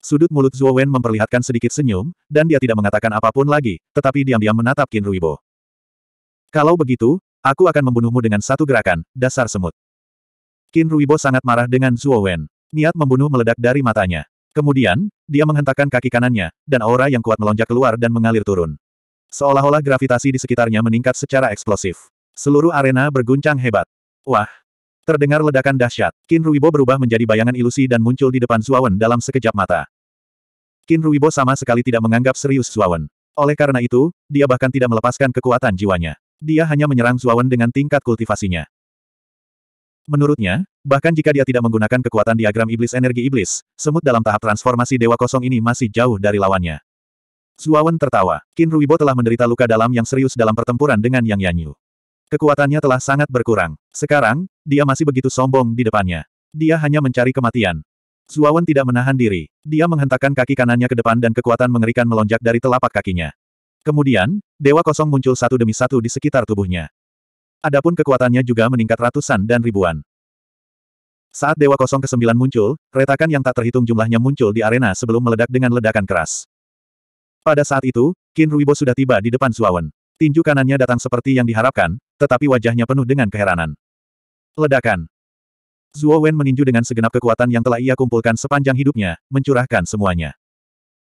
Sudut mulut Zuowen memperlihatkan sedikit senyum, dan dia tidak mengatakan apapun lagi, tetapi diam-diam menatap Qin Ruibo. Kalau begitu, aku akan membunuhmu dengan satu gerakan, dasar semut. Qin Ruibo sangat marah dengan Zuowen. Niat membunuh meledak dari matanya. Kemudian, dia menghentakkan kaki kanannya, dan aura yang kuat melonjak keluar dan mengalir turun. Seolah-olah gravitasi di sekitarnya meningkat secara eksplosif. Seluruh arena berguncang hebat. Wah! Terdengar ledakan dahsyat. Qin Ruibo berubah menjadi bayangan ilusi dan muncul di depan Suawen dalam sekejap mata. Qin Ruibo sama sekali tidak menganggap serius Suawen. Oleh karena itu, dia bahkan tidak melepaskan kekuatan jiwanya. Dia hanya menyerang Suawen dengan tingkat kultivasinya. Menurutnya, bahkan jika dia tidak menggunakan kekuatan diagram iblis energi iblis, semut dalam tahap transformasi Dewa Kosong ini masih jauh dari lawannya. Zuawan tertawa. Qin Ruibo telah menderita luka dalam yang serius dalam pertempuran dengan Yang Yanyu. Kekuatannya telah sangat berkurang. Sekarang, dia masih begitu sombong di depannya. Dia hanya mencari kematian. Zuawan tidak menahan diri. Dia menghentakkan kaki kanannya ke depan dan kekuatan mengerikan melonjak dari telapak kakinya. Kemudian, dewa kosong muncul satu demi satu di sekitar tubuhnya. Adapun kekuatannya juga meningkat ratusan dan ribuan. Saat Dewa Kosong ke-9 muncul, retakan yang tak terhitung jumlahnya muncul di arena sebelum meledak dengan ledakan keras. Pada saat itu, Qin Ruibo sudah tiba di depan Suawen. Tinju kanannya datang seperti yang diharapkan, tetapi wajahnya penuh dengan keheranan. Ledakan. Zuo Wen meninju dengan segenap kekuatan yang telah ia kumpulkan sepanjang hidupnya, mencurahkan semuanya.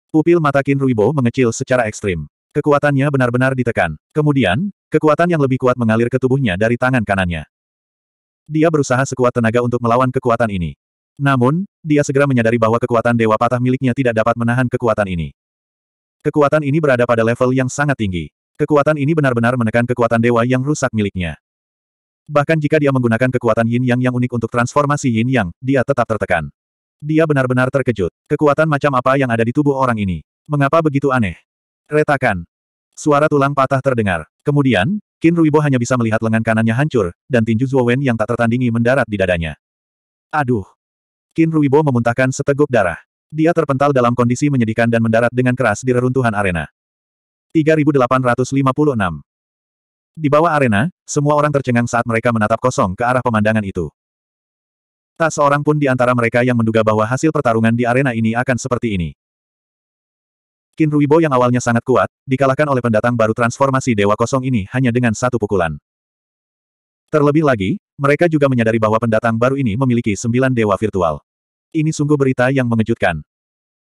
Pupil mata Qin Ruibo mengecil secara ekstrim. Kekuatannya benar-benar ditekan. Kemudian, kekuatan yang lebih kuat mengalir ke tubuhnya dari tangan kanannya. Dia berusaha sekuat tenaga untuk melawan kekuatan ini. Namun, dia segera menyadari bahwa kekuatan Dewa Patah miliknya tidak dapat menahan kekuatan ini. Kekuatan ini berada pada level yang sangat tinggi. Kekuatan ini benar-benar menekan kekuatan dewa yang rusak miliknya. Bahkan jika dia menggunakan kekuatan yin yang yang unik untuk transformasi yin yang, dia tetap tertekan. Dia benar-benar terkejut. Kekuatan macam apa yang ada di tubuh orang ini? Mengapa begitu aneh? Retakan. Suara tulang patah terdengar. Kemudian, Qin Ruibo hanya bisa melihat lengan kanannya hancur, dan tinju Wen yang tak tertandingi mendarat di dadanya. Aduh. Qin Ruibo memuntahkan seteguk darah. Dia terpental dalam kondisi menyedihkan dan mendarat dengan keras di reruntuhan arena. 3856 Di bawah arena, semua orang tercengang saat mereka menatap kosong ke arah pemandangan itu. Tak seorang pun di antara mereka yang menduga bahwa hasil pertarungan di arena ini akan seperti ini. Qin Ruibo yang awalnya sangat kuat, dikalahkan oleh pendatang baru transformasi Dewa Kosong ini hanya dengan satu pukulan. Terlebih lagi, mereka juga menyadari bahwa pendatang baru ini memiliki sembilan dewa virtual. Ini sungguh berita yang mengejutkan.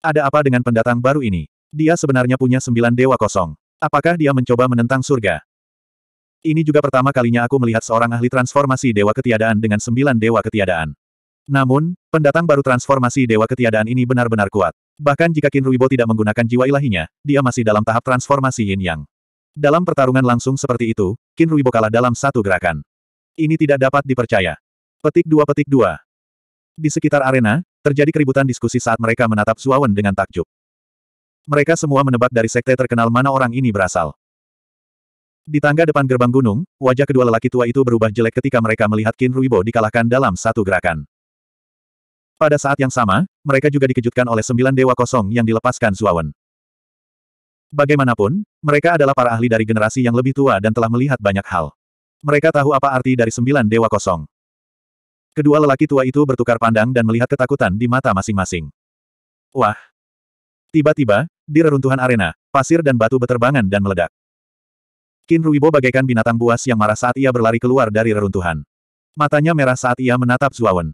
Ada apa dengan pendatang baru ini? Dia sebenarnya punya sembilan dewa kosong. Apakah dia mencoba menentang surga? Ini juga pertama kalinya aku melihat seorang ahli transformasi dewa ketiadaan dengan sembilan dewa ketiadaan. Namun, pendatang baru transformasi dewa ketiadaan ini benar-benar kuat. Bahkan jika Kinruibo tidak menggunakan jiwa ilahinya, dia masih dalam tahap transformasi yin yang. Dalam pertarungan langsung seperti itu, Kinruibo kalah dalam satu gerakan. Ini tidak dapat dipercaya. Petik dua petik dua. Di sekitar arena, Terjadi keributan diskusi saat mereka menatap Suawen dengan takjub. Mereka semua menebak dari sekte terkenal mana orang ini berasal. Di tangga depan gerbang gunung, wajah kedua lelaki tua itu berubah jelek ketika mereka melihat Qin Ruibo dikalahkan dalam satu gerakan. Pada saat yang sama, mereka juga dikejutkan oleh sembilan dewa kosong yang dilepaskan Suawen. Bagaimanapun, mereka adalah para ahli dari generasi yang lebih tua dan telah melihat banyak hal. Mereka tahu apa arti dari sembilan dewa kosong. Kedua lelaki tua itu bertukar pandang dan melihat ketakutan di mata masing-masing. Wah! Tiba-tiba, di reruntuhan arena, pasir dan batu beterbangan dan meledak. Qin Ruibo bagaikan binatang buas yang marah saat ia berlari keluar dari reruntuhan. Matanya merah saat ia menatap Zuawan.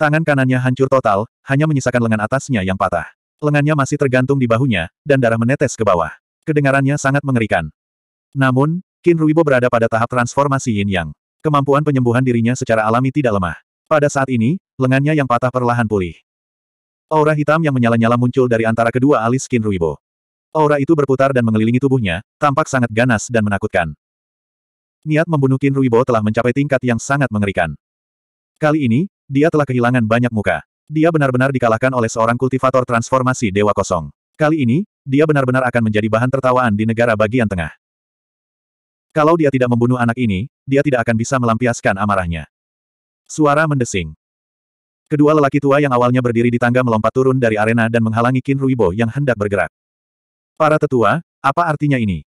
Tangan kanannya hancur total, hanya menyisakan lengan atasnya yang patah. Lengannya masih tergantung di bahunya, dan darah menetes ke bawah. Kedengarannya sangat mengerikan. Namun, Qin Ruibo berada pada tahap transformasi yin yang. Kemampuan penyembuhan dirinya secara alami tidak lemah. Pada saat ini, lengannya yang patah perlahan pulih. Aura hitam yang menyala-nyala muncul dari antara kedua alis Skin Ruibo. Aura itu berputar dan mengelilingi tubuhnya, tampak sangat ganas dan menakutkan. Niat membunuh Kin Ruibo telah mencapai tingkat yang sangat mengerikan. Kali ini, dia telah kehilangan banyak muka. Dia benar-benar dikalahkan oleh seorang kultivator transformasi Dewa Kosong. Kali ini, dia benar-benar akan menjadi bahan tertawaan di negara bagian tengah. Kalau dia tidak membunuh anak ini, dia tidak akan bisa melampiaskan amarahnya. Suara mendesing. Kedua lelaki tua yang awalnya berdiri di tangga melompat turun dari arena dan menghalangi Qin Ruibo yang hendak bergerak. Para tetua, apa artinya ini?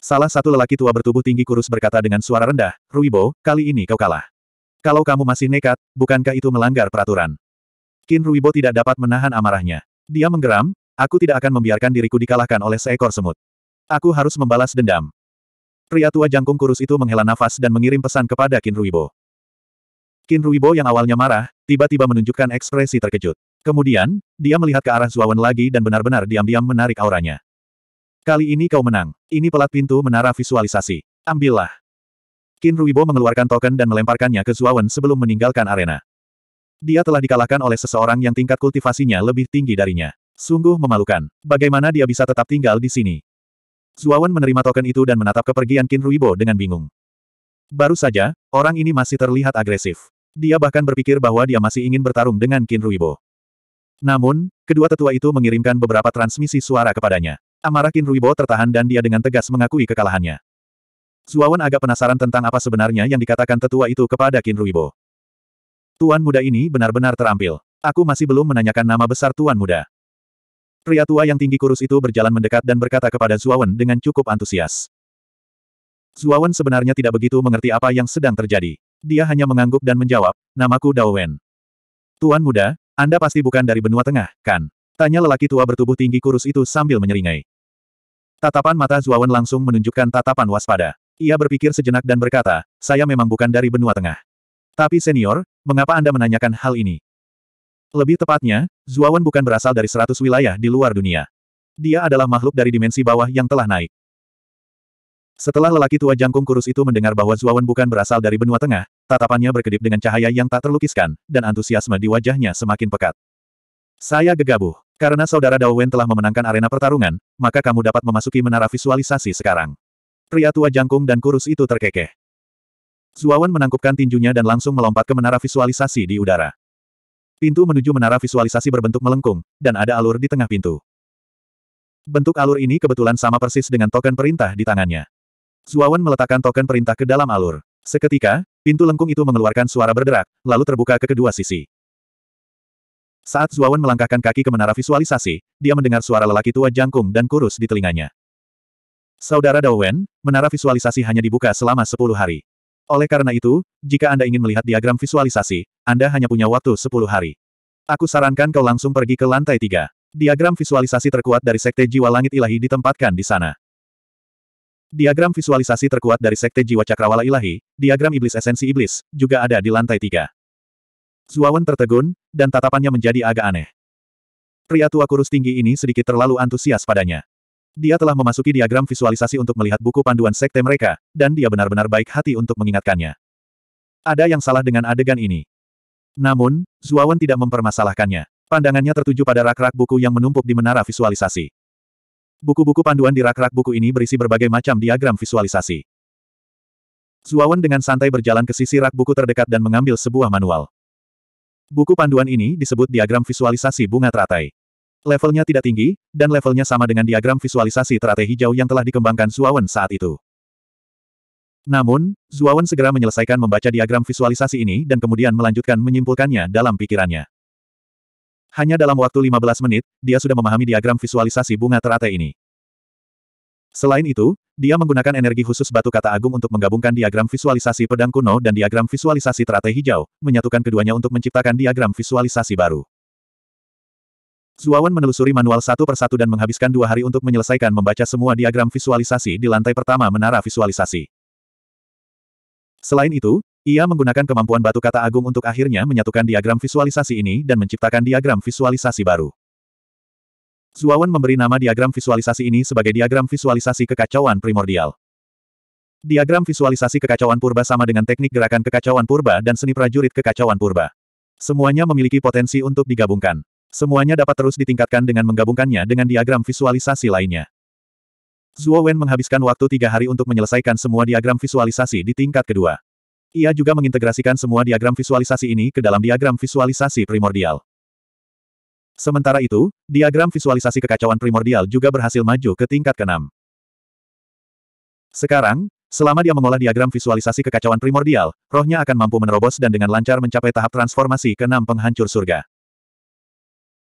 Salah satu lelaki tua bertubuh tinggi kurus berkata dengan suara rendah, Ruibo, kali ini kau kalah. Kalau kamu masih nekat, bukankah itu melanggar peraturan? Qin Ruibo tidak dapat menahan amarahnya. Dia menggeram, aku tidak akan membiarkan diriku dikalahkan oleh seekor semut. Aku harus membalas dendam. Pria tua jangkung kurus itu menghela nafas dan mengirim pesan kepada Ruibo. Kinruibo. Ruibo yang awalnya marah, tiba-tiba menunjukkan ekspresi terkejut. Kemudian, dia melihat ke arah Zuawan lagi dan benar-benar diam-diam menarik auranya. Kali ini kau menang. Ini pelat pintu menara visualisasi. Ambillah. Ruibo mengeluarkan token dan melemparkannya ke Zuawan sebelum meninggalkan arena. Dia telah dikalahkan oleh seseorang yang tingkat kultivasinya lebih tinggi darinya. Sungguh memalukan. Bagaimana dia bisa tetap tinggal di sini? Zuawan menerima token itu dan menatap kepergian Qin Ruibo dengan bingung. Baru saja, orang ini masih terlihat agresif. Dia bahkan berpikir bahwa dia masih ingin bertarung dengan Qin Ruibo. Namun, kedua tetua itu mengirimkan beberapa transmisi suara kepadanya. Amarah Qin Ruibo tertahan dan dia dengan tegas mengakui kekalahannya. Zuawan agak penasaran tentang apa sebenarnya yang dikatakan tetua itu kepada Qin Ruibo. Tuan muda ini benar-benar terampil. Aku masih belum menanyakan nama besar tuan muda. Pria tua yang tinggi kurus itu berjalan mendekat dan berkata kepada Zuawan dengan cukup antusias. Zuawan sebenarnya tidak begitu mengerti apa yang sedang terjadi. Dia hanya mengangguk dan menjawab, namaku Dao Wen. Tuan muda, Anda pasti bukan dari benua tengah, kan? Tanya lelaki tua bertubuh tinggi kurus itu sambil menyeringai. Tatapan mata Zuawan langsung menunjukkan tatapan waspada. Ia berpikir sejenak dan berkata, saya memang bukan dari benua tengah. Tapi senior, mengapa Anda menanyakan hal ini? Lebih tepatnya, Zuawan bukan berasal dari seratus wilayah di luar dunia. Dia adalah makhluk dari dimensi bawah yang telah naik. Setelah lelaki tua jangkung kurus itu mendengar bahwa Zuawan bukan berasal dari benua tengah, tatapannya berkedip dengan cahaya yang tak terlukiskan, dan antusiasme di wajahnya semakin pekat. Saya gegabah. Karena saudara Wen telah memenangkan arena pertarungan, maka kamu dapat memasuki menara visualisasi sekarang. Pria tua jangkung dan kurus itu terkekeh. Zuawan menangkupkan tinjunya dan langsung melompat ke menara visualisasi di udara. Pintu menuju menara visualisasi berbentuk melengkung, dan ada alur di tengah pintu. Bentuk alur ini kebetulan sama persis dengan token perintah di tangannya. Zuawan meletakkan token perintah ke dalam alur. Seketika, pintu lengkung itu mengeluarkan suara berderak, lalu terbuka ke kedua sisi. Saat Zuawan melangkahkan kaki ke menara visualisasi, dia mendengar suara lelaki tua jangkung dan kurus di telinganya. Saudara Dawen, menara visualisasi hanya dibuka selama 10 hari. Oleh karena itu, jika Anda ingin melihat diagram visualisasi, Anda hanya punya waktu 10 hari. Aku sarankan kau langsung pergi ke lantai 3. Diagram visualisasi terkuat dari Sekte Jiwa Langit Ilahi ditempatkan di sana. Diagram visualisasi terkuat dari Sekte Jiwa Cakrawala Ilahi, diagram Iblis Esensi Iblis, juga ada di lantai 3. Zuawan tertegun, dan tatapannya menjadi agak aneh. Pria tua kurus tinggi ini sedikit terlalu antusias padanya. Dia telah memasuki diagram visualisasi untuk melihat buku panduan sekte mereka, dan dia benar-benar baik hati untuk mengingatkannya. Ada yang salah dengan adegan ini. Namun, Zuawan tidak mempermasalahkannya. Pandangannya tertuju pada rak-rak buku yang menumpuk di menara visualisasi. Buku-buku panduan di rak-rak buku ini berisi berbagai macam diagram visualisasi. Zuawan dengan santai berjalan ke sisi rak buku terdekat dan mengambil sebuah manual. Buku panduan ini disebut diagram visualisasi bunga teratai. Levelnya tidak tinggi, dan levelnya sama dengan diagram visualisasi terate hijau yang telah dikembangkan Zuawan saat itu. Namun, Zuawan segera menyelesaikan membaca diagram visualisasi ini dan kemudian melanjutkan menyimpulkannya dalam pikirannya. Hanya dalam waktu 15 menit, dia sudah memahami diagram visualisasi bunga terate ini. Selain itu, dia menggunakan energi khusus batu kata agung untuk menggabungkan diagram visualisasi pedang kuno dan diagram visualisasi terate hijau, menyatukan keduanya untuk menciptakan diagram visualisasi baru. Zuawan menelusuri manual satu persatu dan menghabiskan dua hari untuk menyelesaikan membaca semua diagram visualisasi di lantai pertama menara visualisasi. Selain itu, ia menggunakan kemampuan batu kata agung untuk akhirnya menyatukan diagram visualisasi ini dan menciptakan diagram visualisasi baru. Zuawan memberi nama diagram visualisasi ini sebagai diagram visualisasi kekacauan primordial. Diagram visualisasi kekacauan purba sama dengan teknik gerakan kekacauan purba dan seni prajurit kekacauan purba. Semuanya memiliki potensi untuk digabungkan. Semuanya dapat terus ditingkatkan dengan menggabungkannya dengan diagram visualisasi lainnya. Zuo Wen menghabiskan waktu tiga hari untuk menyelesaikan semua diagram visualisasi di tingkat kedua. Ia juga mengintegrasikan semua diagram visualisasi ini ke dalam diagram visualisasi primordial. Sementara itu, diagram visualisasi kekacauan primordial juga berhasil maju ke tingkat keenam. Sekarang, selama dia mengolah diagram visualisasi kekacauan primordial, rohnya akan mampu menerobos dan dengan lancar mencapai tahap transformasi keenam penghancur surga.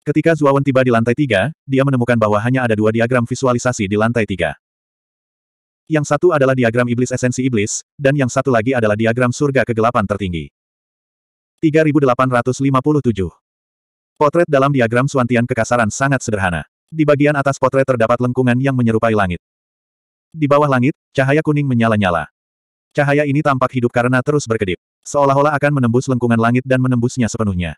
Ketika Zuawan tiba di lantai tiga, dia menemukan bahwa hanya ada dua diagram visualisasi di lantai tiga. Yang satu adalah diagram iblis esensi iblis, dan yang satu lagi adalah diagram surga kegelapan tertinggi. 3857 Potret dalam diagram suantian kekasaran sangat sederhana. Di bagian atas potret terdapat lengkungan yang menyerupai langit. Di bawah langit, cahaya kuning menyala-nyala. Cahaya ini tampak hidup karena terus berkedip. Seolah-olah akan menembus lengkungan langit dan menembusnya sepenuhnya.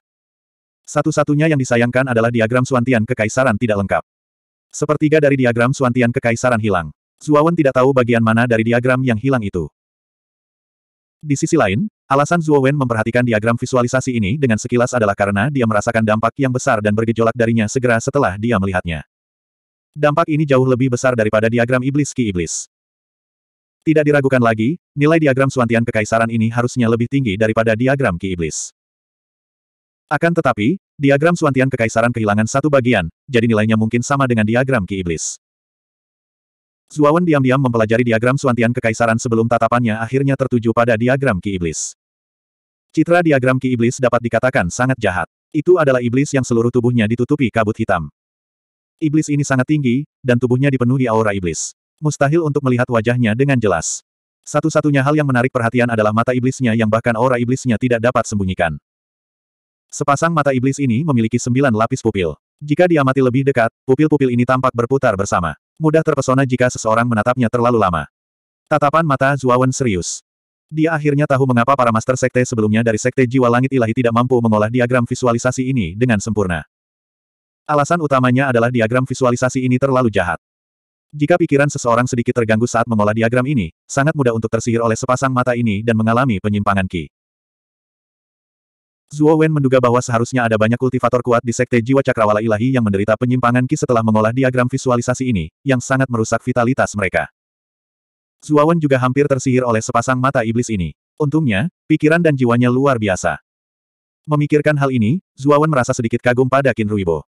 Satu-satunya yang disayangkan adalah diagram Suantian Kekaisaran tidak lengkap. Sepertiga dari diagram Suantian Kekaisaran hilang. Zuowen tidak tahu bagian mana dari diagram yang hilang itu. Di sisi lain, alasan Zuowen memperhatikan diagram visualisasi ini dengan sekilas adalah karena dia merasakan dampak yang besar dan bergejolak darinya segera setelah dia melihatnya. Dampak ini jauh lebih besar daripada diagram iblis ki iblis. Tidak diragukan lagi, nilai diagram suantian kekaisaran ini harusnya lebih tinggi daripada diagram ki iblis. Akan tetapi, diagram Suantian Kekaisaran kehilangan satu bagian, jadi nilainya mungkin sama dengan diagram Ki Iblis. Zuawan diam-diam mempelajari diagram Suantian Kekaisaran sebelum tatapannya akhirnya tertuju pada diagram Ki Iblis. Citra diagram Ki Iblis dapat dikatakan sangat jahat. Itu adalah iblis yang seluruh tubuhnya ditutupi kabut hitam. Iblis ini sangat tinggi, dan tubuhnya dipenuhi aura iblis. Mustahil untuk melihat wajahnya dengan jelas. Satu-satunya hal yang menarik perhatian adalah mata iblisnya yang bahkan aura iblisnya tidak dapat sembunyikan. Sepasang mata iblis ini memiliki sembilan lapis pupil. Jika diamati lebih dekat, pupil-pupil ini tampak berputar bersama. Mudah terpesona jika seseorang menatapnya terlalu lama. Tatapan mata Zuawan serius. Dia akhirnya tahu mengapa para master sekte sebelumnya dari sekte jiwa langit ilahi tidak mampu mengolah diagram visualisasi ini dengan sempurna. Alasan utamanya adalah diagram visualisasi ini terlalu jahat. Jika pikiran seseorang sedikit terganggu saat mengolah diagram ini, sangat mudah untuk tersihir oleh sepasang mata ini dan mengalami penyimpangan ki. Zuo Wen menduga bahwa seharusnya ada banyak kultivator kuat di Sekte Jiwa Cakrawala Ilahi yang menderita penyimpangan Ki setelah mengolah diagram visualisasi ini, yang sangat merusak vitalitas mereka. Zuo Wen juga hampir tersihir oleh sepasang mata iblis ini. Untungnya, pikiran dan jiwanya luar biasa. Memikirkan hal ini, Zuo Wen merasa sedikit kagum pada Qin Ruibo.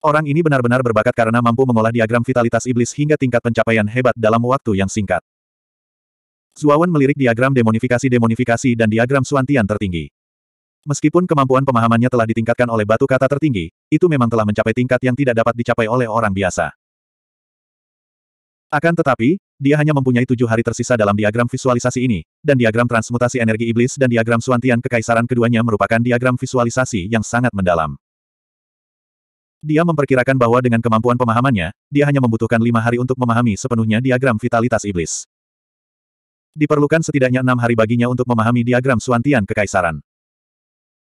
Orang ini benar-benar berbakat karena mampu mengolah diagram vitalitas iblis hingga tingkat pencapaian hebat dalam waktu yang singkat. Zuawan melirik diagram demonifikasi-demonifikasi dan diagram suantian tertinggi. Meskipun kemampuan pemahamannya telah ditingkatkan oleh batu kata tertinggi, itu memang telah mencapai tingkat yang tidak dapat dicapai oleh orang biasa. Akan tetapi, dia hanya mempunyai tujuh hari tersisa dalam diagram visualisasi ini, dan diagram transmutasi energi iblis dan diagram suantian kekaisaran keduanya merupakan diagram visualisasi yang sangat mendalam. Dia memperkirakan bahwa dengan kemampuan pemahamannya, dia hanya membutuhkan lima hari untuk memahami sepenuhnya diagram vitalitas iblis. Diperlukan setidaknya enam hari baginya untuk memahami diagram suantian kekaisaran.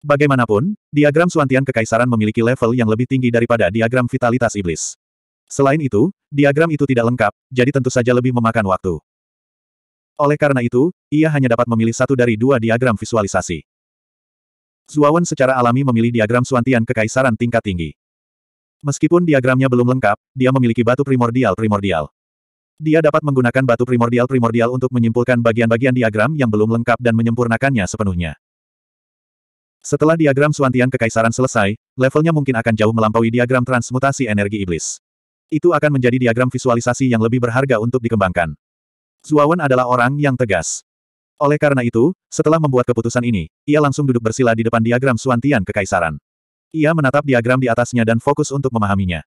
Bagaimanapun, diagram Suantian Kekaisaran memiliki level yang lebih tinggi daripada diagram vitalitas iblis. Selain itu, diagram itu tidak lengkap, jadi tentu saja lebih memakan waktu. Oleh karena itu, ia hanya dapat memilih satu dari dua diagram visualisasi. Zuawan secara alami memilih diagram Suantian Kekaisaran tingkat tinggi. Meskipun diagramnya belum lengkap, dia memiliki batu primordial-primordial. Dia dapat menggunakan batu primordial-primordial untuk menyimpulkan bagian-bagian diagram yang belum lengkap dan menyempurnakannya sepenuhnya. Setelah diagram Suantian Kekaisaran selesai, levelnya mungkin akan jauh melampaui diagram transmutasi energi iblis. Itu akan menjadi diagram visualisasi yang lebih berharga untuk dikembangkan. Zuawan adalah orang yang tegas. Oleh karena itu, setelah membuat keputusan ini, ia langsung duduk bersila di depan diagram Suantian Kekaisaran. Ia menatap diagram di atasnya dan fokus untuk memahaminya.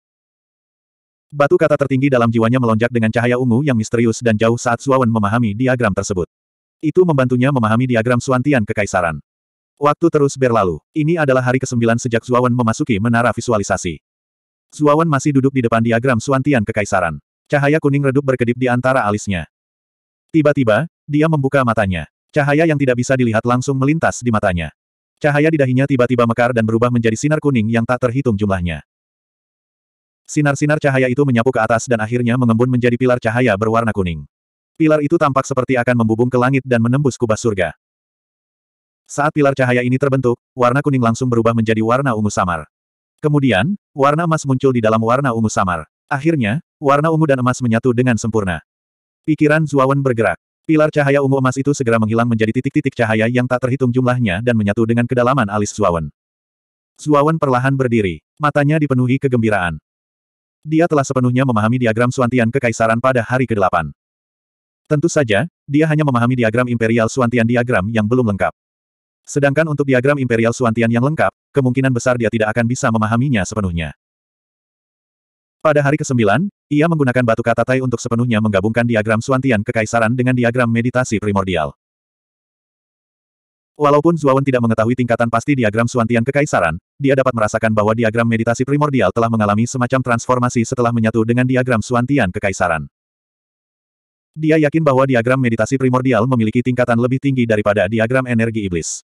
Batu kata tertinggi dalam jiwanya melonjak dengan cahaya ungu yang misterius dan jauh saat Suawan memahami diagram tersebut. Itu membantunya memahami diagram Suantian Kekaisaran. Waktu terus berlalu. Ini adalah hari ke-9 sejak Zuawan memasuki menara visualisasi. Zuawan masih duduk di depan diagram Suantian Kekaisaran. Cahaya kuning redup berkedip di antara alisnya. Tiba-tiba, dia membuka matanya. Cahaya yang tidak bisa dilihat langsung melintas di matanya. Cahaya di dahinya tiba-tiba mekar dan berubah menjadi sinar kuning yang tak terhitung jumlahnya. Sinar-sinar cahaya itu menyapu ke atas dan akhirnya mengembun menjadi pilar cahaya berwarna kuning. Pilar itu tampak seperti akan membubung ke langit dan menembus kubah surga. Saat pilar cahaya ini terbentuk, warna kuning langsung berubah menjadi warna ungu samar. Kemudian, warna emas muncul di dalam warna ungu samar. Akhirnya, warna ungu dan emas menyatu dengan sempurna. Pikiran Zuawan bergerak. Pilar cahaya ungu emas itu segera menghilang menjadi titik-titik cahaya yang tak terhitung jumlahnya dan menyatu dengan kedalaman alis Zuawan. Zuawan perlahan berdiri, matanya dipenuhi kegembiraan. Dia telah sepenuhnya memahami diagram Suantian Kekaisaran pada hari ke-8. Tentu saja, dia hanya memahami diagram Imperial Suantian diagram yang belum lengkap. Sedangkan untuk diagram Imperial Suantian yang lengkap, kemungkinan besar dia tidak akan bisa memahaminya sepenuhnya. Pada hari ke-9, ia menggunakan batu kata Tai untuk sepenuhnya menggabungkan diagram Suantian kekaisaran dengan diagram meditasi primordial. Walaupun Zuawan tidak mengetahui tingkatan pasti diagram Suantian kekaisaran, dia dapat merasakan bahwa diagram meditasi primordial telah mengalami semacam transformasi setelah menyatu dengan diagram Suantian kekaisaran. Dia yakin bahwa diagram meditasi primordial memiliki tingkatan lebih tinggi daripada diagram energi iblis.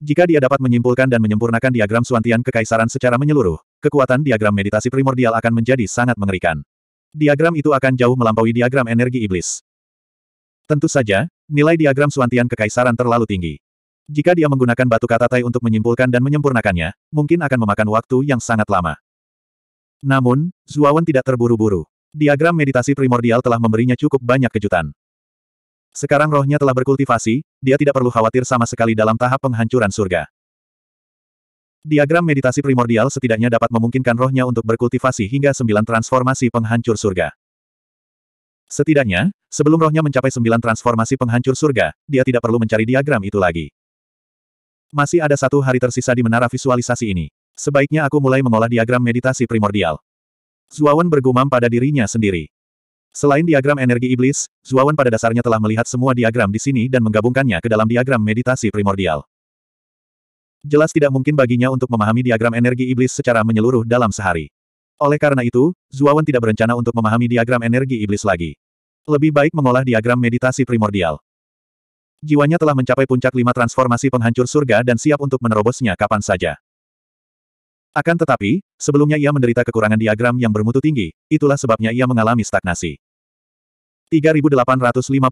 Jika dia dapat menyimpulkan dan menyempurnakan diagram suantian kekaisaran secara menyeluruh, kekuatan diagram meditasi primordial akan menjadi sangat mengerikan. Diagram itu akan jauh melampaui diagram energi iblis. Tentu saja, nilai diagram suantian kekaisaran terlalu tinggi. Jika dia menggunakan batu kata tai untuk menyimpulkan dan menyempurnakannya, mungkin akan memakan waktu yang sangat lama. Namun, Zuawan tidak terburu-buru. Diagram meditasi primordial telah memberinya cukup banyak kejutan. Sekarang rohnya telah berkultivasi, dia tidak perlu khawatir sama sekali dalam tahap penghancuran surga. Diagram meditasi primordial setidaknya dapat memungkinkan rohnya untuk berkultivasi hingga sembilan transformasi penghancur surga. Setidaknya, sebelum rohnya mencapai sembilan transformasi penghancur surga, dia tidak perlu mencari diagram itu lagi. Masih ada satu hari tersisa di menara visualisasi ini. Sebaiknya aku mulai mengolah diagram meditasi primordial. Zuawan bergumam pada dirinya sendiri. Selain diagram energi iblis, Zuawan pada dasarnya telah melihat semua diagram di sini dan menggabungkannya ke dalam diagram meditasi primordial. Jelas tidak mungkin baginya untuk memahami diagram energi iblis secara menyeluruh dalam sehari. Oleh karena itu, Zuawan tidak berencana untuk memahami diagram energi iblis lagi. Lebih baik mengolah diagram meditasi primordial. Jiwanya telah mencapai puncak lima transformasi penghancur surga dan siap untuk menerobosnya kapan saja. Akan tetapi, sebelumnya ia menderita kekurangan diagram yang bermutu tinggi, itulah sebabnya ia mengalami stagnasi. 3858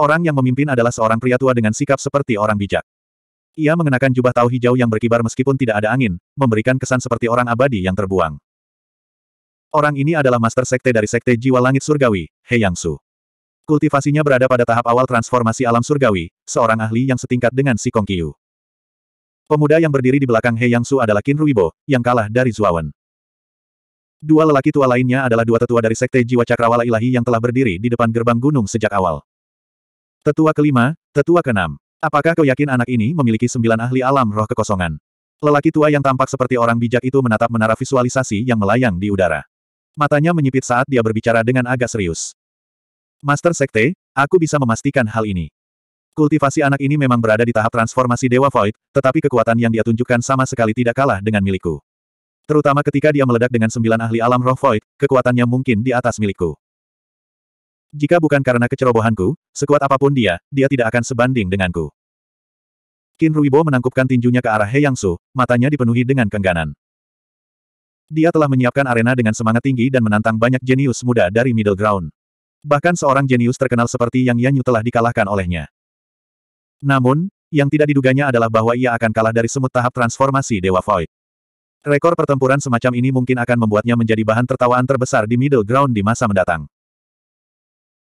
Orang yang memimpin adalah seorang pria tua dengan sikap seperti orang bijak. Ia mengenakan jubah tahu hijau yang berkibar meskipun tidak ada angin, memberikan kesan seperti orang abadi yang terbuang. Orang ini adalah master sekte dari sekte jiwa langit surgawi, He Yangsu. Kultivasinya berada pada tahap awal transformasi alam surgawi, seorang ahli yang setingkat dengan si Kong Kongkiu. Pemuda yang berdiri di belakang He Yang Su adalah Qin Ruibo, yang kalah dari Zuawan. Dua lelaki tua lainnya adalah dua tetua dari Sekte Jiwa Cakrawala Ilahi yang telah berdiri di depan gerbang gunung sejak awal. Tetua kelima, tetua keenam. Apakah kau yakin anak ini memiliki sembilan ahli alam roh kekosongan? Lelaki tua yang tampak seperti orang bijak itu menatap menara visualisasi yang melayang di udara. Matanya menyipit saat dia berbicara dengan agak serius. Master Sekte, aku bisa memastikan hal ini. Kultivasi anak ini memang berada di tahap transformasi Dewa Void, tetapi kekuatan yang dia tunjukkan sama sekali tidak kalah dengan milikku. Terutama ketika dia meledak dengan sembilan ahli alam roh Void, kekuatannya mungkin di atas milikku. Jika bukan karena kecerobohanku, sekuat apapun dia, dia tidak akan sebanding denganku. Qin Ruibo menangkupkan tinjunya ke arah He Yang Su, matanya dipenuhi dengan kengganan. Dia telah menyiapkan arena dengan semangat tinggi dan menantang banyak jenius muda dari middle ground. Bahkan seorang jenius terkenal seperti Yang Yanyu telah dikalahkan olehnya. Namun, yang tidak diduganya adalah bahwa ia akan kalah dari semut tahap transformasi Dewa Void. Rekor pertempuran semacam ini mungkin akan membuatnya menjadi bahan tertawaan terbesar di middle ground di masa mendatang.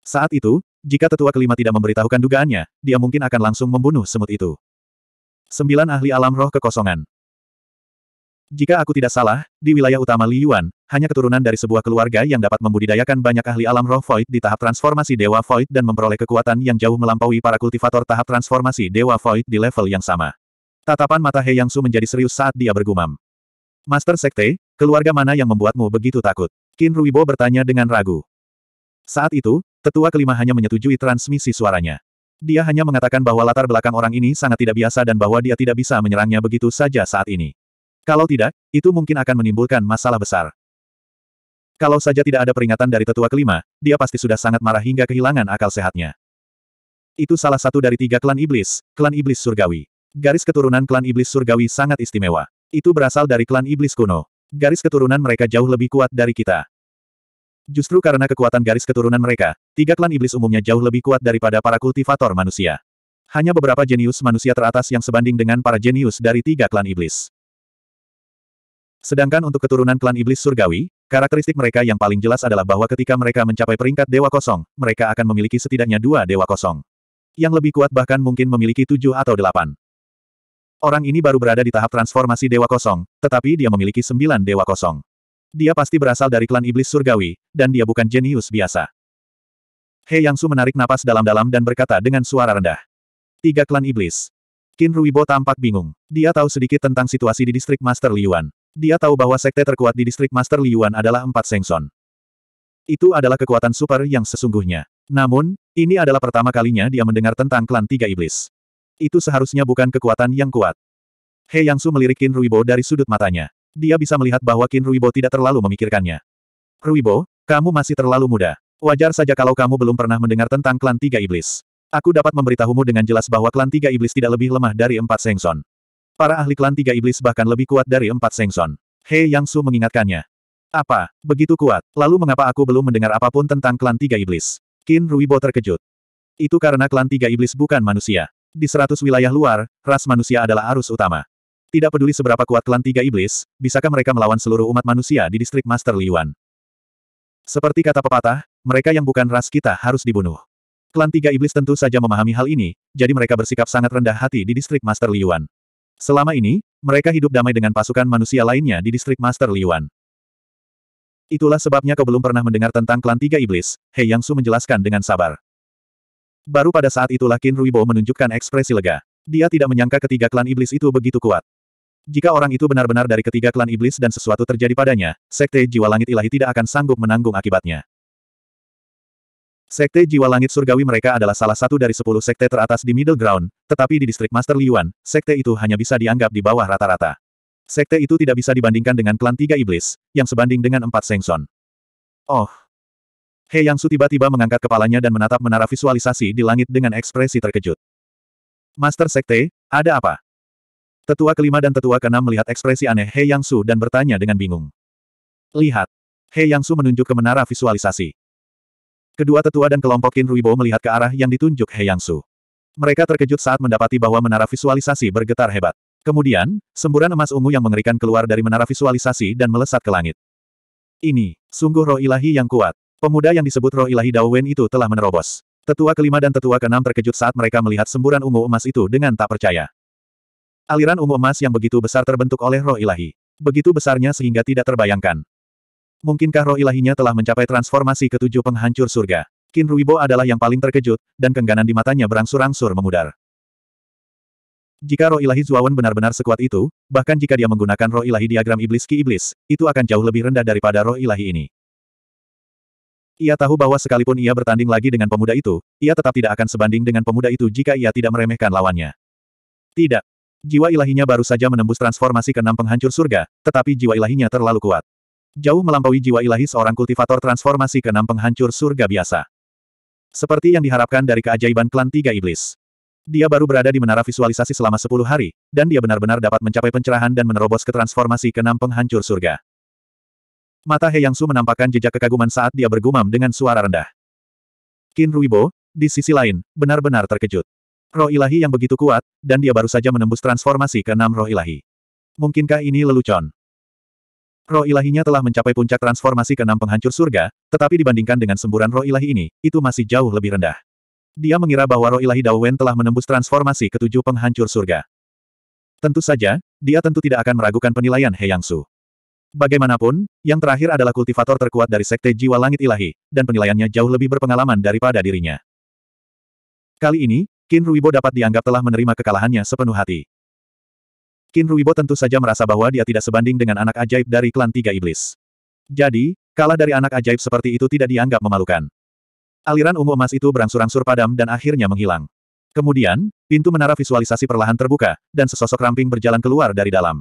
Saat itu, jika tetua kelima tidak memberitahukan dugaannya, dia mungkin akan langsung membunuh semut itu. Sembilan ahli alam roh kekosongan. Jika aku tidak salah, di wilayah utama Liyuan, hanya keturunan dari sebuah keluarga yang dapat membudidayakan banyak ahli alam roh void di tahap transformasi Dewa Void dan memperoleh kekuatan yang jauh melampaui para kultivator tahap transformasi Dewa Void di level yang sama. Tatapan mata He Yang Su menjadi serius saat dia bergumam. Master Sekte, keluarga mana yang membuatmu begitu takut? Qin Ruibo bertanya dengan ragu. Saat itu, tetua kelima hanya menyetujui transmisi suaranya. Dia hanya mengatakan bahwa latar belakang orang ini sangat tidak biasa dan bahwa dia tidak bisa menyerangnya begitu saja saat ini. Kalau tidak, itu mungkin akan menimbulkan masalah besar. Kalau saja tidak ada peringatan dari tetua kelima, dia pasti sudah sangat marah hingga kehilangan akal sehatnya. Itu salah satu dari tiga klan iblis, klan iblis surgawi. Garis keturunan klan iblis surgawi sangat istimewa. Itu berasal dari klan iblis kuno. Garis keturunan mereka jauh lebih kuat dari kita. Justru karena kekuatan garis keturunan mereka, tiga klan iblis umumnya jauh lebih kuat daripada para kultivator manusia. Hanya beberapa jenius manusia teratas yang sebanding dengan para jenius dari tiga klan iblis. Sedangkan untuk keturunan klan iblis surgawi, Karakteristik mereka yang paling jelas adalah bahwa ketika mereka mencapai peringkat dewa kosong, mereka akan memiliki setidaknya dua dewa kosong. Yang lebih kuat bahkan mungkin memiliki tujuh atau delapan. Orang ini baru berada di tahap transformasi dewa kosong, tetapi dia memiliki sembilan dewa kosong. Dia pasti berasal dari klan iblis surgawi, dan dia bukan jenius biasa. He Su menarik napas dalam-dalam dan berkata dengan suara rendah. Tiga klan iblis. Qin Ruibo tampak bingung. Dia tahu sedikit tentang situasi di distrik Master Liuan. Dia tahu bahwa sekte terkuat di distrik Master Liyuan adalah empat Sengson. Itu adalah kekuatan super yang sesungguhnya. Namun, ini adalah pertama kalinya dia mendengar tentang klan tiga iblis. Itu seharusnya bukan kekuatan yang kuat. He Yangsu melirik Qin Ruibo dari sudut matanya. Dia bisa melihat bahwa Qin Ruibo tidak terlalu memikirkannya. Ruibo, kamu masih terlalu muda. Wajar saja kalau kamu belum pernah mendengar tentang klan tiga iblis. Aku dapat memberitahumu dengan jelas bahwa klan tiga iblis tidak lebih lemah dari empat Sengson. Para ahli klan tiga iblis bahkan lebih kuat dari empat Sengson. He Yang Su mengingatkannya. Apa, begitu kuat, lalu mengapa aku belum mendengar apapun tentang klan tiga iblis? Qin Ruibo terkejut. Itu karena klan tiga iblis bukan manusia. Di seratus wilayah luar, ras manusia adalah arus utama. Tidak peduli seberapa kuat klan tiga iblis, bisakah mereka melawan seluruh umat manusia di distrik Master Liyuan? Seperti kata pepatah, mereka yang bukan ras kita harus dibunuh. Klan tiga iblis tentu saja memahami hal ini, jadi mereka bersikap sangat rendah hati di distrik Master Liyuan. Selama ini, mereka hidup damai dengan pasukan manusia lainnya di distrik Master Liwan. Itulah sebabnya kau belum pernah mendengar tentang klan tiga iblis, Hei Yang Su menjelaskan dengan sabar. Baru pada saat itulah Qin Ruibo menunjukkan ekspresi lega. Dia tidak menyangka ketiga klan iblis itu begitu kuat. Jika orang itu benar-benar dari ketiga klan iblis dan sesuatu terjadi padanya, Sekte Jiwa Langit Ilahi tidak akan sanggup menanggung akibatnya. Sekte Jiwa Langit Surgawi mereka adalah salah satu dari sepuluh sekte teratas di Middle Ground, tetapi di distrik Master Liyuan, sekte itu hanya bisa dianggap di bawah rata-rata. Sekte itu tidak bisa dibandingkan dengan klan tiga iblis, yang sebanding dengan empat Sengson. Oh. He Yang Su tiba-tiba mengangkat kepalanya dan menatap menara visualisasi di langit dengan ekspresi terkejut. Master Sekte, ada apa? Tetua kelima dan tetua keenam melihat ekspresi aneh He Yang Su dan bertanya dengan bingung. Lihat. He Yang Su menunjuk ke menara visualisasi. Kedua tetua dan kelompok Qin Ruibo melihat ke arah yang ditunjuk He Yangsu. Mereka terkejut saat mendapati bahwa menara visualisasi bergetar hebat. Kemudian, semburan emas ungu yang mengerikan keluar dari menara visualisasi dan melesat ke langit. Ini, sungguh roh ilahi yang kuat. Pemuda yang disebut roh ilahi Daowen itu telah menerobos. Tetua kelima dan tetua keenam terkejut saat mereka melihat semburan ungu emas itu dengan tak percaya. Aliran ungu emas yang begitu besar terbentuk oleh roh ilahi. Begitu besarnya sehingga tidak terbayangkan. Mungkinkah roh ilahinya telah mencapai transformasi ketujuh penghancur surga? Qin Ruibo adalah yang paling terkejut, dan kengganan di matanya berangsur-angsur memudar. Jika roh ilahi Zuawan benar-benar sekuat itu, bahkan jika dia menggunakan roh ilahi diagram iblis ki iblis, itu akan jauh lebih rendah daripada roh ilahi ini. Ia tahu bahwa sekalipun ia bertanding lagi dengan pemuda itu, ia tetap tidak akan sebanding dengan pemuda itu jika ia tidak meremehkan lawannya. Tidak. Jiwa ilahinya baru saja menembus transformasi ke enam penghancur surga, tetapi jiwa ilahinya terlalu kuat. Jauh melampaui jiwa ilahi seorang kultivator transformasi ke enam penghancur surga biasa. Seperti yang diharapkan dari keajaiban klan tiga iblis. Dia baru berada di menara visualisasi selama sepuluh hari, dan dia benar-benar dapat mencapai pencerahan dan menerobos ke transformasi ke enam penghancur surga. Mata He Yang Su menampakkan jejak kekaguman saat dia bergumam dengan suara rendah. Qin Bo, di sisi lain, benar-benar terkejut. Roh ilahi yang begitu kuat, dan dia baru saja menembus transformasi ke enam roh ilahi. Mungkinkah ini lelucon? Roh ilahinya telah mencapai puncak transformasi ke enam penghancur surga, tetapi dibandingkan dengan semburan roh ilahi ini, itu masih jauh lebih rendah. Dia mengira bahwa roh ilahi Dao Wen telah menembus transformasi ketujuh penghancur surga. Tentu saja, dia tentu tidak akan meragukan penilaian He Su. Bagaimanapun, yang terakhir adalah kultivator terkuat dari Sekte Jiwa Langit Ilahi, dan penilaiannya jauh lebih berpengalaman daripada dirinya. Kali ini, Qin Ruibo dapat dianggap telah menerima kekalahannya sepenuh hati. Qin Ruibo tentu saja merasa bahwa dia tidak sebanding dengan anak ajaib dari klan tiga iblis. Jadi, kalah dari anak ajaib seperti itu tidak dianggap memalukan. Aliran ungu emas itu berangsur-angsur padam dan akhirnya menghilang. Kemudian, pintu menara visualisasi perlahan terbuka, dan sesosok ramping berjalan keluar dari dalam.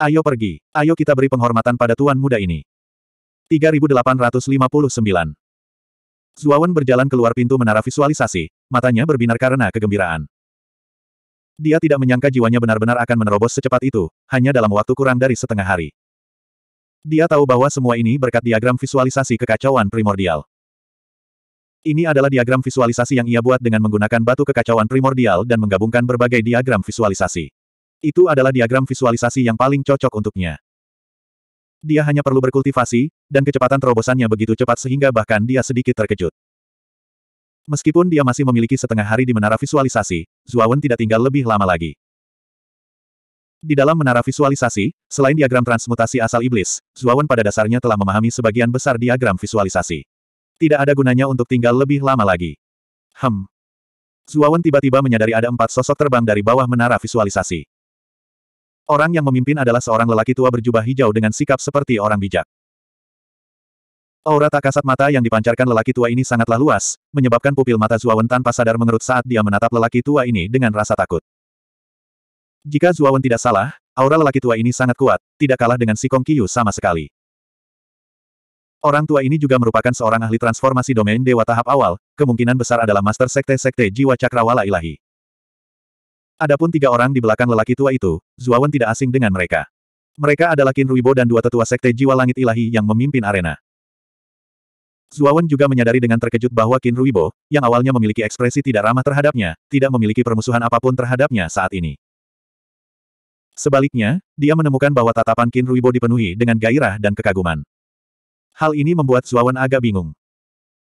Ayo pergi, ayo kita beri penghormatan pada tuan muda ini. 3859 Zuawan berjalan keluar pintu menara visualisasi, matanya berbinar karena kegembiraan. Dia tidak menyangka jiwanya benar-benar akan menerobos secepat itu, hanya dalam waktu kurang dari setengah hari. Dia tahu bahwa semua ini berkat diagram visualisasi kekacauan primordial. Ini adalah diagram visualisasi yang ia buat dengan menggunakan batu kekacauan primordial dan menggabungkan berbagai diagram visualisasi. Itu adalah diagram visualisasi yang paling cocok untuknya. Dia hanya perlu berkultivasi, dan kecepatan terobosannya begitu cepat sehingga bahkan dia sedikit terkejut. Meskipun dia masih memiliki setengah hari di menara visualisasi, Zuawan tidak tinggal lebih lama lagi. Di dalam menara visualisasi, selain diagram transmutasi asal iblis, Zuawan pada dasarnya telah memahami sebagian besar diagram visualisasi. Tidak ada gunanya untuk tinggal lebih lama lagi. Hmm. Zuawan tiba-tiba menyadari ada empat sosok terbang dari bawah menara visualisasi. Orang yang memimpin adalah seorang lelaki tua berjubah hijau dengan sikap seperti orang bijak. Aura tak kasat mata yang dipancarkan lelaki tua ini sangatlah luas, menyebabkan pupil mata Zuawan tanpa sadar mengerut saat dia menatap lelaki tua ini dengan rasa takut. Jika Zuawan tidak salah, aura lelaki tua ini sangat kuat, tidak kalah dengan si Kong Kiyu sama sekali. Orang tua ini juga merupakan seorang ahli transformasi domain dewa tahap awal, kemungkinan besar adalah master sekte-sekte jiwa cakrawala ilahi. Adapun tiga orang di belakang lelaki tua itu, Zuawan tidak asing dengan mereka. Mereka adalah Kinruibo Ruibo dan dua tetua sekte jiwa langit ilahi yang memimpin arena. Zuawan juga menyadari dengan terkejut bahwa Qin Ruibo, yang awalnya memiliki ekspresi tidak ramah terhadapnya, tidak memiliki permusuhan apapun terhadapnya saat ini. Sebaliknya, dia menemukan bahwa tatapan Qin Ruibo dipenuhi dengan gairah dan kekaguman. Hal ini membuat Zuawan agak bingung.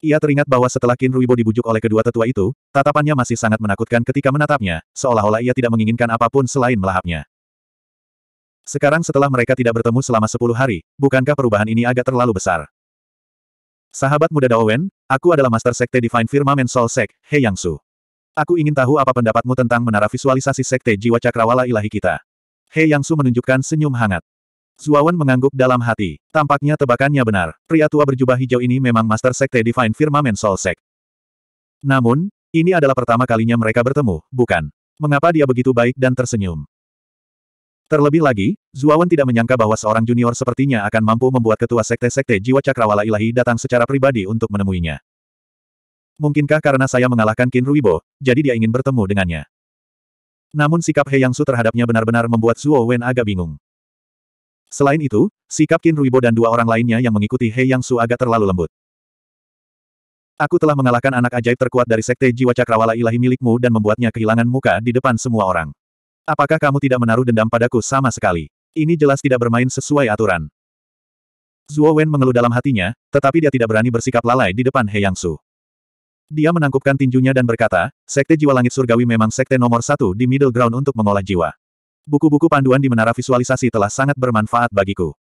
Ia teringat bahwa setelah Qin Ruibo dibujuk oleh kedua tetua itu, tatapannya masih sangat menakutkan ketika menatapnya, seolah-olah ia tidak menginginkan apapun selain melahapnya. Sekarang setelah mereka tidak bertemu selama 10 hari, bukankah perubahan ini agak terlalu besar? Sahabat muda Daowen, aku adalah Master Sekte Divine Firmamen Soul Sek, He Yang Su. Aku ingin tahu apa pendapatmu tentang menara visualisasi Sekte Jiwa Cakrawala ilahi kita. He Yang Su menunjukkan senyum hangat. Zuawan mengangguk dalam hati. Tampaknya tebakannya benar. Pria tua berjubah hijau ini memang Master Sekte Divine Firmamen Soul Sek. Namun, ini adalah pertama kalinya mereka bertemu, bukan? Mengapa dia begitu baik dan tersenyum? Terlebih lagi, Zuawan tidak menyangka bahwa seorang junior sepertinya akan mampu membuat ketua sekte-sekte jiwa cakrawala ilahi datang secara pribadi untuk menemuinya. Mungkinkah karena saya mengalahkan Qin Ruibo, jadi dia ingin bertemu dengannya. Namun sikap He Yang Su terhadapnya benar-benar membuat Zuo Wen agak bingung. Selain itu, sikap Qin Ruibo dan dua orang lainnya yang mengikuti He Yang Su agak terlalu lembut. Aku telah mengalahkan anak ajaib terkuat dari sekte jiwa cakrawala ilahi milikmu dan membuatnya kehilangan muka di depan semua orang. Apakah kamu tidak menaruh dendam padaku sama sekali? Ini jelas tidak bermain sesuai aturan. Zuo Wen mengeluh dalam hatinya, tetapi dia tidak berani bersikap lalai di depan He Yang Su. Dia menangkupkan tinjunya dan berkata, Sekte Jiwa Langit Surgawi memang sekte nomor satu di middle ground untuk mengolah jiwa. Buku-buku panduan di menara visualisasi telah sangat bermanfaat bagiku.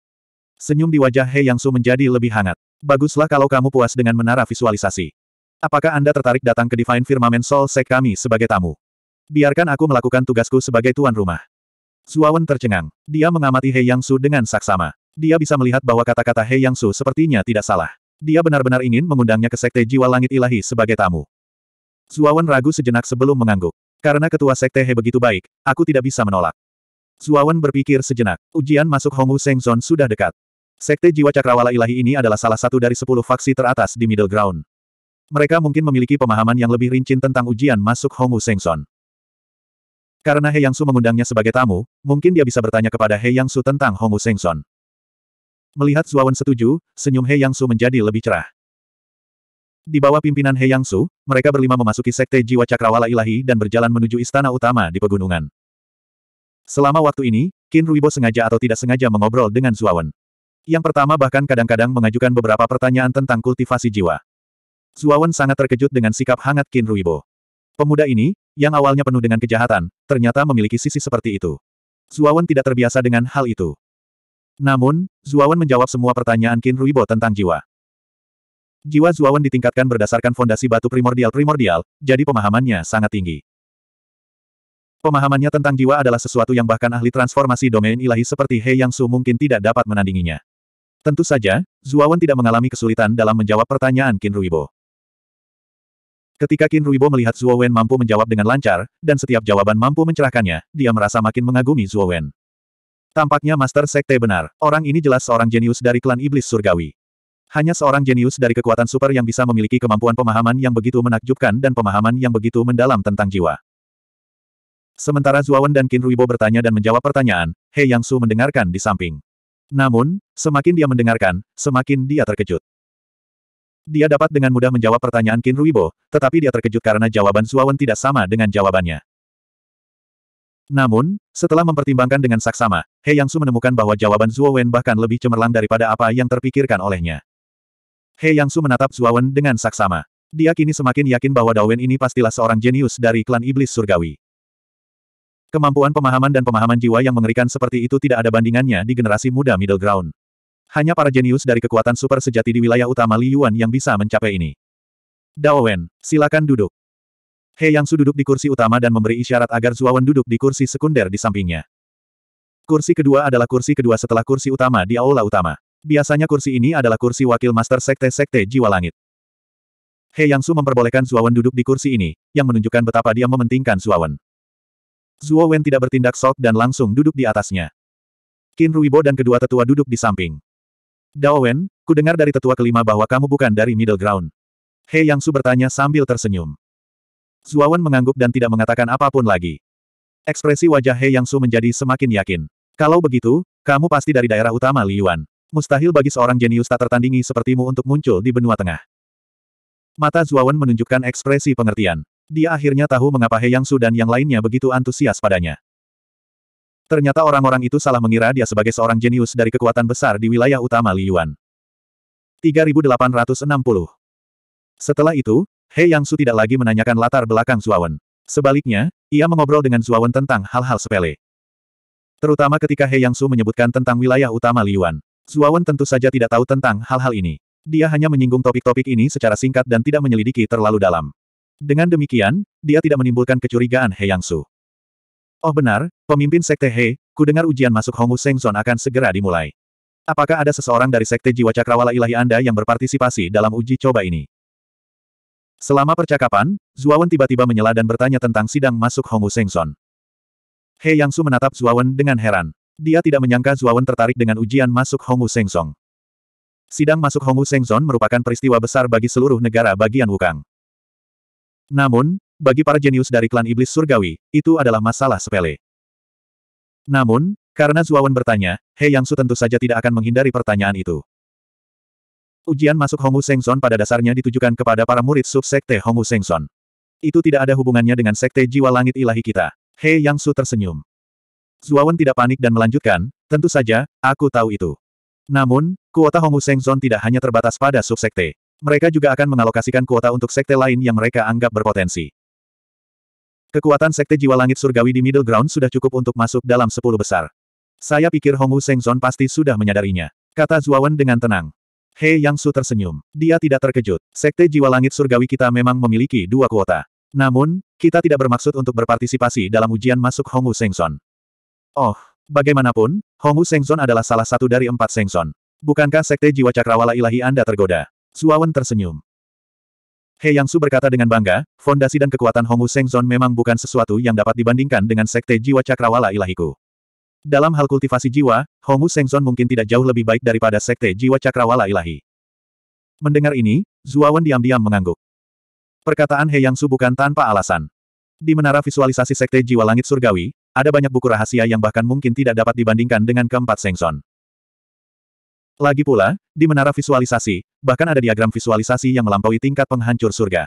Senyum di wajah He Yang Su menjadi lebih hangat. Baguslah kalau kamu puas dengan menara visualisasi. Apakah Anda tertarik datang ke Divine Firmament Soul Sek kami sebagai tamu? Biarkan aku melakukan tugasku sebagai tuan rumah. Zuawan tercengang. Dia mengamati Hei Yang Su dengan saksama. Dia bisa melihat bahwa kata-kata Hei Yang Su sepertinya tidak salah. Dia benar-benar ingin mengundangnya ke Sekte Jiwa Langit Ilahi sebagai tamu. Zuawan ragu sejenak sebelum mengangguk. Karena ketua Sekte He begitu baik, aku tidak bisa menolak. Zuawan berpikir sejenak. Ujian masuk Hongwu Sengzon sudah dekat. Sekte Jiwa Cakrawala Ilahi ini adalah salah satu dari sepuluh faksi teratas di Middle Ground. Mereka mungkin memiliki pemahaman yang lebih rinci tentang ujian masuk Hongwu Sengzon. Karena He Yang Su mengundangnya sebagai tamu, mungkin dia bisa bertanya kepada He Yang Su tentang Hongu Sengson. Melihat Zuawan setuju, senyum He Yang Su menjadi lebih cerah. Di bawah pimpinan He Yang Su, mereka berlima memasuki Sekte Jiwa Cakrawala Ilahi dan berjalan menuju istana utama di pegunungan. Selama waktu ini, Qin Ruibo sengaja atau tidak sengaja mengobrol dengan Zuawan. Yang pertama bahkan kadang-kadang mengajukan beberapa pertanyaan tentang kultivasi jiwa. Zuawan sangat terkejut dengan sikap hangat Qin Ruibo. Pemuda ini, yang awalnya penuh dengan kejahatan, ternyata memiliki sisi seperti itu. Zuawan tidak terbiasa dengan hal itu. Namun, Zuawan menjawab semua pertanyaan Qin Ruibo tentang jiwa. Jiwa Zuawan ditingkatkan berdasarkan fondasi batu primordial-primordial, jadi pemahamannya sangat tinggi. Pemahamannya tentang jiwa adalah sesuatu yang bahkan ahli transformasi domain ilahi seperti He Yang Su mungkin tidak dapat menandinginya. Tentu saja, Zuawan tidak mengalami kesulitan dalam menjawab pertanyaan Qin Ruibo. Ketika Qin Ruibo melihat Zuo Wen mampu menjawab dengan lancar, dan setiap jawaban mampu mencerahkannya, dia merasa makin mengagumi Zuo Wen. Tampaknya Master Sekte benar, orang ini jelas seorang jenius dari klan iblis surgawi. Hanya seorang jenius dari kekuatan super yang bisa memiliki kemampuan pemahaman yang begitu menakjubkan dan pemahaman yang begitu mendalam tentang jiwa. Sementara Wen dan Qin Ruibo bertanya dan menjawab pertanyaan, He Yang Su mendengarkan di samping. Namun, semakin dia mendengarkan, semakin dia terkejut. Dia dapat dengan mudah menjawab pertanyaan Qin Ruibo, tetapi dia terkejut karena jawaban Suawen tidak sama dengan jawabannya. Namun, setelah mempertimbangkan dengan saksama, He Yangsu menemukan bahwa jawaban Zuowen bahkan lebih cemerlang daripada apa yang terpikirkan olehnya. He Yangsu menatap Zuowen dengan saksama. Dia kini semakin yakin bahwa Dawen ini pastilah seorang jenius dari klan iblis surgawi. Kemampuan pemahaman dan pemahaman jiwa yang mengerikan seperti itu tidak ada bandingannya di generasi muda middle ground. Hanya para jenius dari kekuatan super sejati di wilayah utama Li Yuan yang bisa mencapai ini. Dao Wen, silakan duduk. He Yang Su duduk di kursi utama dan memberi isyarat agar Zuawan duduk di kursi sekunder di sampingnya. Kursi kedua adalah kursi kedua setelah kursi utama di aula utama. Biasanya kursi ini adalah kursi wakil master sekte-sekte jiwa langit. He Yang Su memperbolehkan Zuawan duduk di kursi ini, yang menunjukkan betapa dia mementingkan Zuawan. Zua Wen tidak bertindak sok dan langsung duduk di atasnya. Qin Ruibo dan kedua tetua duduk di samping. Daowen, ku dengar dari tetua kelima bahwa kamu bukan dari middle ground. Hei Yang Su bertanya sambil tersenyum. Zuawan mengangguk dan tidak mengatakan apapun lagi. Ekspresi wajah Hei Yang Su menjadi semakin yakin. Kalau begitu, kamu pasti dari daerah utama Liyuan. Mustahil bagi seorang jenius tak tertandingi sepertimu untuk muncul di benua tengah. Mata Zuawan menunjukkan ekspresi pengertian. Dia akhirnya tahu mengapa Hei Yang Su dan yang lainnya begitu antusias padanya. Ternyata orang-orang itu salah mengira dia sebagai seorang jenius dari kekuatan besar di wilayah utama Liyuan. 3860 Setelah itu, He Yang Su tidak lagi menanyakan latar belakang Zuawan. Sebaliknya, ia mengobrol dengan Zuawan tentang hal-hal sepele. Terutama ketika He Yang Su menyebutkan tentang wilayah utama Liyuan. Zuawan tentu saja tidak tahu tentang hal-hal ini. Dia hanya menyinggung topik-topik ini secara singkat dan tidak menyelidiki terlalu dalam. Dengan demikian, dia tidak menimbulkan kecurigaan He Yang Su. Oh benar, pemimpin Sekte He, ku dengar ujian masuk Hongu Sengson akan segera dimulai. Apakah ada seseorang dari Sekte Jiwa Cakrawala Ilahi Anda yang berpartisipasi dalam uji coba ini? Selama percakapan, Zuawan tiba-tiba menyela dan bertanya tentang sidang masuk Hongu Sengson. He Yang Su menatap Zuawan dengan heran. Dia tidak menyangka Zuawan tertarik dengan ujian masuk Hongu Sengsong. Sidang masuk Hongu Sengzon merupakan peristiwa besar bagi seluruh negara bagian Wukang. Namun, bagi para jenius dari klan iblis surgawi, itu adalah masalah sepele. Namun, karena Zuawan bertanya, He Su tentu saja tidak akan menghindari pertanyaan itu. Ujian masuk Hongu Sengson pada dasarnya ditujukan kepada para murid subsekte Hongu Sengson. Itu tidak ada hubungannya dengan sekte jiwa langit ilahi kita. He Su tersenyum. Zuawan tidak panik dan melanjutkan, tentu saja, aku tahu itu. Namun, kuota Hongu Sengson tidak hanya terbatas pada subsekte. Mereka juga akan mengalokasikan kuota untuk sekte lain yang mereka anggap berpotensi. Kekuatan Sekte Jiwa Langit Surgawi di Middle Ground sudah cukup untuk masuk dalam sepuluh besar. Saya pikir Hongwu Sengzon pasti sudah menyadarinya. Kata Zuawan dengan tenang. Hei Yang Su tersenyum. Dia tidak terkejut. Sekte Jiwa Langit Surgawi kita memang memiliki dua kuota. Namun, kita tidak bermaksud untuk berpartisipasi dalam ujian masuk Hongwu Sengzon. Oh, bagaimanapun, Hongwu Sengzon adalah salah satu dari empat Sengzon. Bukankah Sekte Jiwa Cakrawala Ilahi Anda tergoda? Zuawan tersenyum. He Yang Su berkata dengan bangga, fondasi dan kekuatan Hongu Zon memang bukan sesuatu yang dapat dibandingkan dengan sekte jiwa cakrawala ilahiku. Dalam hal kultivasi jiwa, Hongu Zon mungkin tidak jauh lebih baik daripada sekte jiwa cakrawala ilahi. Mendengar ini, Zuawan diam-diam mengangguk. Perkataan He Yang Su bukan tanpa alasan. Di menara visualisasi sekte jiwa langit surgawi, ada banyak buku rahasia yang bahkan mungkin tidak dapat dibandingkan dengan keempat Zon. Lagi pula, di menara visualisasi, bahkan ada diagram visualisasi yang melampaui tingkat penghancur surga.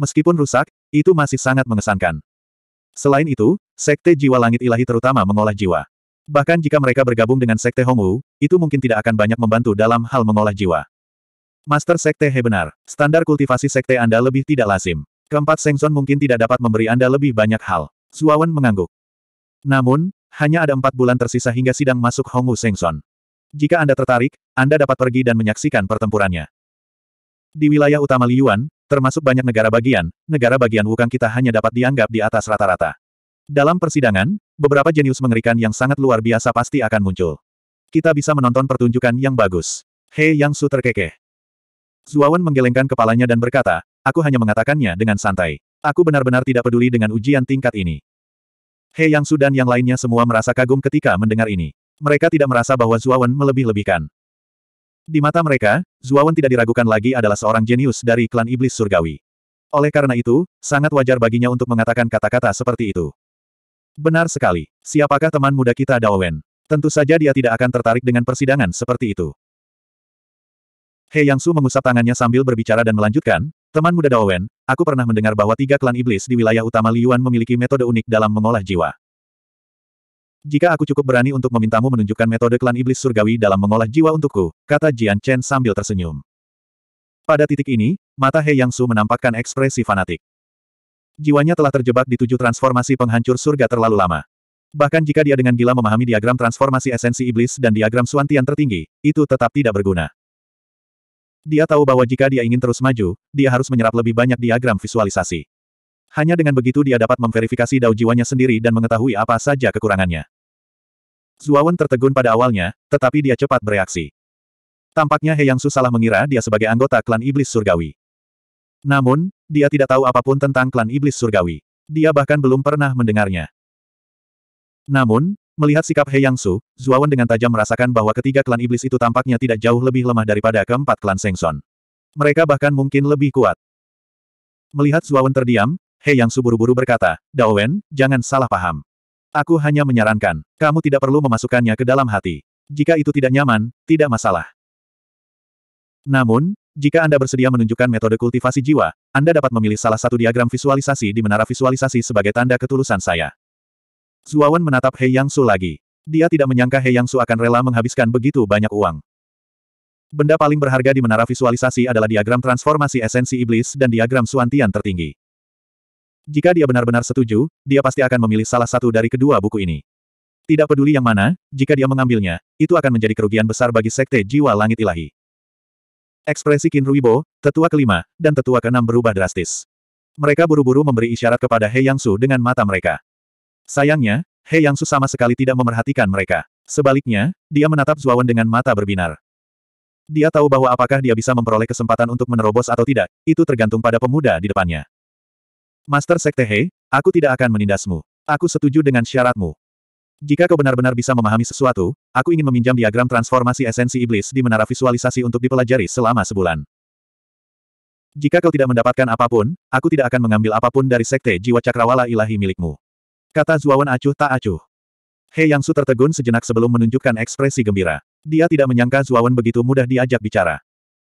Meskipun rusak, itu masih sangat mengesankan. Selain itu, sekte jiwa langit ilahi terutama mengolah jiwa. Bahkan jika mereka bergabung dengan sekte Hongwu, itu mungkin tidak akan banyak membantu dalam hal mengolah jiwa. Master Sekte He benar, standar kultivasi sekte Anda lebih tidak lazim. Keempat Sengson mungkin tidak dapat memberi Anda lebih banyak hal. Zuawan mengangguk. Namun, hanya ada empat bulan tersisa hingga sidang masuk Hongwu Sengson. Jika Anda tertarik, Anda dapat pergi dan menyaksikan pertempurannya. Di wilayah utama Liyuan, termasuk banyak negara bagian, negara bagian Wukang kita hanya dapat dianggap di atas rata-rata. Dalam persidangan, beberapa jenius mengerikan yang sangat luar biasa pasti akan muncul. Kita bisa menonton pertunjukan yang bagus. Hei Yang Su terkekeh. Zuawan menggelengkan kepalanya dan berkata, aku hanya mengatakannya dengan santai. Aku benar-benar tidak peduli dengan ujian tingkat ini. Hei Yang Su dan yang lainnya semua merasa kagum ketika mendengar ini. Mereka tidak merasa bahwa Zuawan melebih-lebihkan. Di mata mereka, Zuawan tidak diragukan lagi adalah seorang jenius dari klan iblis surgawi. Oleh karena itu, sangat wajar baginya untuk mengatakan kata-kata seperti itu. Benar sekali. Siapakah teman muda kita Daowen? Tentu saja dia tidak akan tertarik dengan persidangan seperti itu. He Yang Su mengusap tangannya sambil berbicara dan melanjutkan, Teman muda Daowen, aku pernah mendengar bahwa tiga klan iblis di wilayah utama Liyuan memiliki metode unik dalam mengolah jiwa. Jika aku cukup berani untuk memintamu menunjukkan metode klan iblis surgawi dalam mengolah jiwa untukku, kata Jian Chen sambil tersenyum. Pada titik ini, mata He Yang Su menampakkan ekspresi fanatik. Jiwanya telah terjebak di tujuh transformasi penghancur surga terlalu lama. Bahkan jika dia dengan gila memahami diagram transformasi esensi iblis dan diagram suantian tertinggi, itu tetap tidak berguna. Dia tahu bahwa jika dia ingin terus maju, dia harus menyerap lebih banyak diagram visualisasi. Hanya dengan begitu dia dapat memverifikasi dao jiwanya sendiri dan mengetahui apa saja kekurangannya. Zuawan tertegun pada awalnya, tetapi dia cepat bereaksi. Tampaknya He Yang Su salah mengira dia sebagai anggota klan iblis surgawi. Namun, dia tidak tahu apapun tentang klan iblis surgawi. Dia bahkan belum pernah mendengarnya. Namun, melihat sikap He Yang Su, Zuawan dengan tajam merasakan bahwa ketiga klan iblis itu tampaknya tidak jauh lebih lemah daripada keempat klan Sengson. Mereka bahkan mungkin lebih kuat. Melihat Zuawan terdiam, He Yang Su buru-buru berkata, Wen, jangan salah paham. Aku hanya menyarankan, kamu tidak perlu memasukkannya ke dalam hati. Jika itu tidak nyaman, tidak masalah. Namun, jika Anda bersedia menunjukkan metode kultivasi jiwa, Anda dapat memilih salah satu diagram visualisasi di menara visualisasi sebagai tanda ketulusan saya. Zuawan menatap Hei Yang Su lagi. Dia tidak menyangka Hei Yang Su akan rela menghabiskan begitu banyak uang. Benda paling berharga di menara visualisasi adalah diagram transformasi esensi iblis dan diagram suantian tertinggi. Jika dia benar-benar setuju, dia pasti akan memilih salah satu dari kedua buku ini. Tidak peduli yang mana, jika dia mengambilnya, itu akan menjadi kerugian besar bagi Sekte Jiwa Langit Ilahi. Ekspresi Kinruibo, tetua kelima, dan tetua keenam berubah drastis. Mereka buru-buru memberi isyarat kepada He Yang Su dengan mata mereka. Sayangnya, He Yang Su sama sekali tidak memerhatikan mereka. Sebaliknya, dia menatap Zuawan dengan mata berbinar. Dia tahu bahwa apakah dia bisa memperoleh kesempatan untuk menerobos atau tidak, itu tergantung pada pemuda di depannya. Master Sekte Hei, aku tidak akan menindasmu. Aku setuju dengan syaratmu. Jika kau benar-benar bisa memahami sesuatu, aku ingin meminjam diagram transformasi esensi iblis di menara visualisasi untuk dipelajari selama sebulan. Jika kau tidak mendapatkan apapun, aku tidak akan mengambil apapun dari sekte jiwa cakrawala ilahi milikmu. Kata Zuawan acuh tak acuh. Hei Yang Su tertegun sejenak sebelum menunjukkan ekspresi gembira. Dia tidak menyangka Zuawan begitu mudah diajak bicara.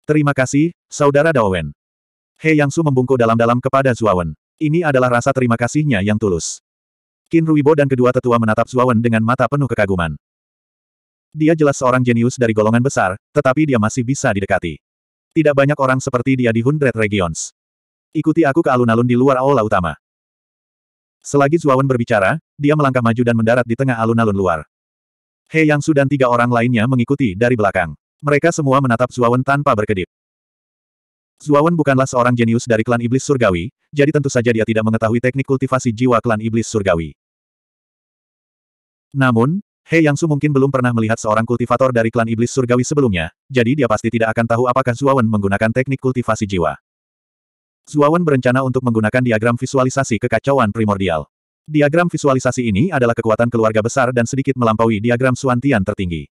Terima kasih, Saudara Dawen. Hei Yang Su membungkuk dalam-dalam kepada Zuawan. Ini adalah rasa terima kasihnya yang tulus. Qin Ruibo dan kedua tetua menatap Zuawan dengan mata penuh kekaguman. Dia jelas seorang jenius dari golongan besar, tetapi dia masih bisa didekati. Tidak banyak orang seperti dia di Hundred Regions. Ikuti aku ke alun-alun di luar aula utama. Selagi Zuawan berbicara, dia melangkah maju dan mendarat di tengah alun-alun luar. He Yang Su dan tiga orang lainnya mengikuti dari belakang. Mereka semua menatap Zuawan tanpa berkedip. Zuawan bukanlah seorang jenius dari klan iblis surgawi, jadi tentu saja dia tidak mengetahui teknik kultivasi jiwa klan iblis surgawi. Namun, He Yangsu mungkin belum pernah melihat seorang kultivator dari klan iblis surgawi sebelumnya, jadi dia pasti tidak akan tahu apakah Zuawan menggunakan teknik kultivasi jiwa. Zuawan berencana untuk menggunakan diagram visualisasi kekacauan primordial. Diagram visualisasi ini adalah kekuatan keluarga besar dan sedikit melampaui diagram suantian tertinggi.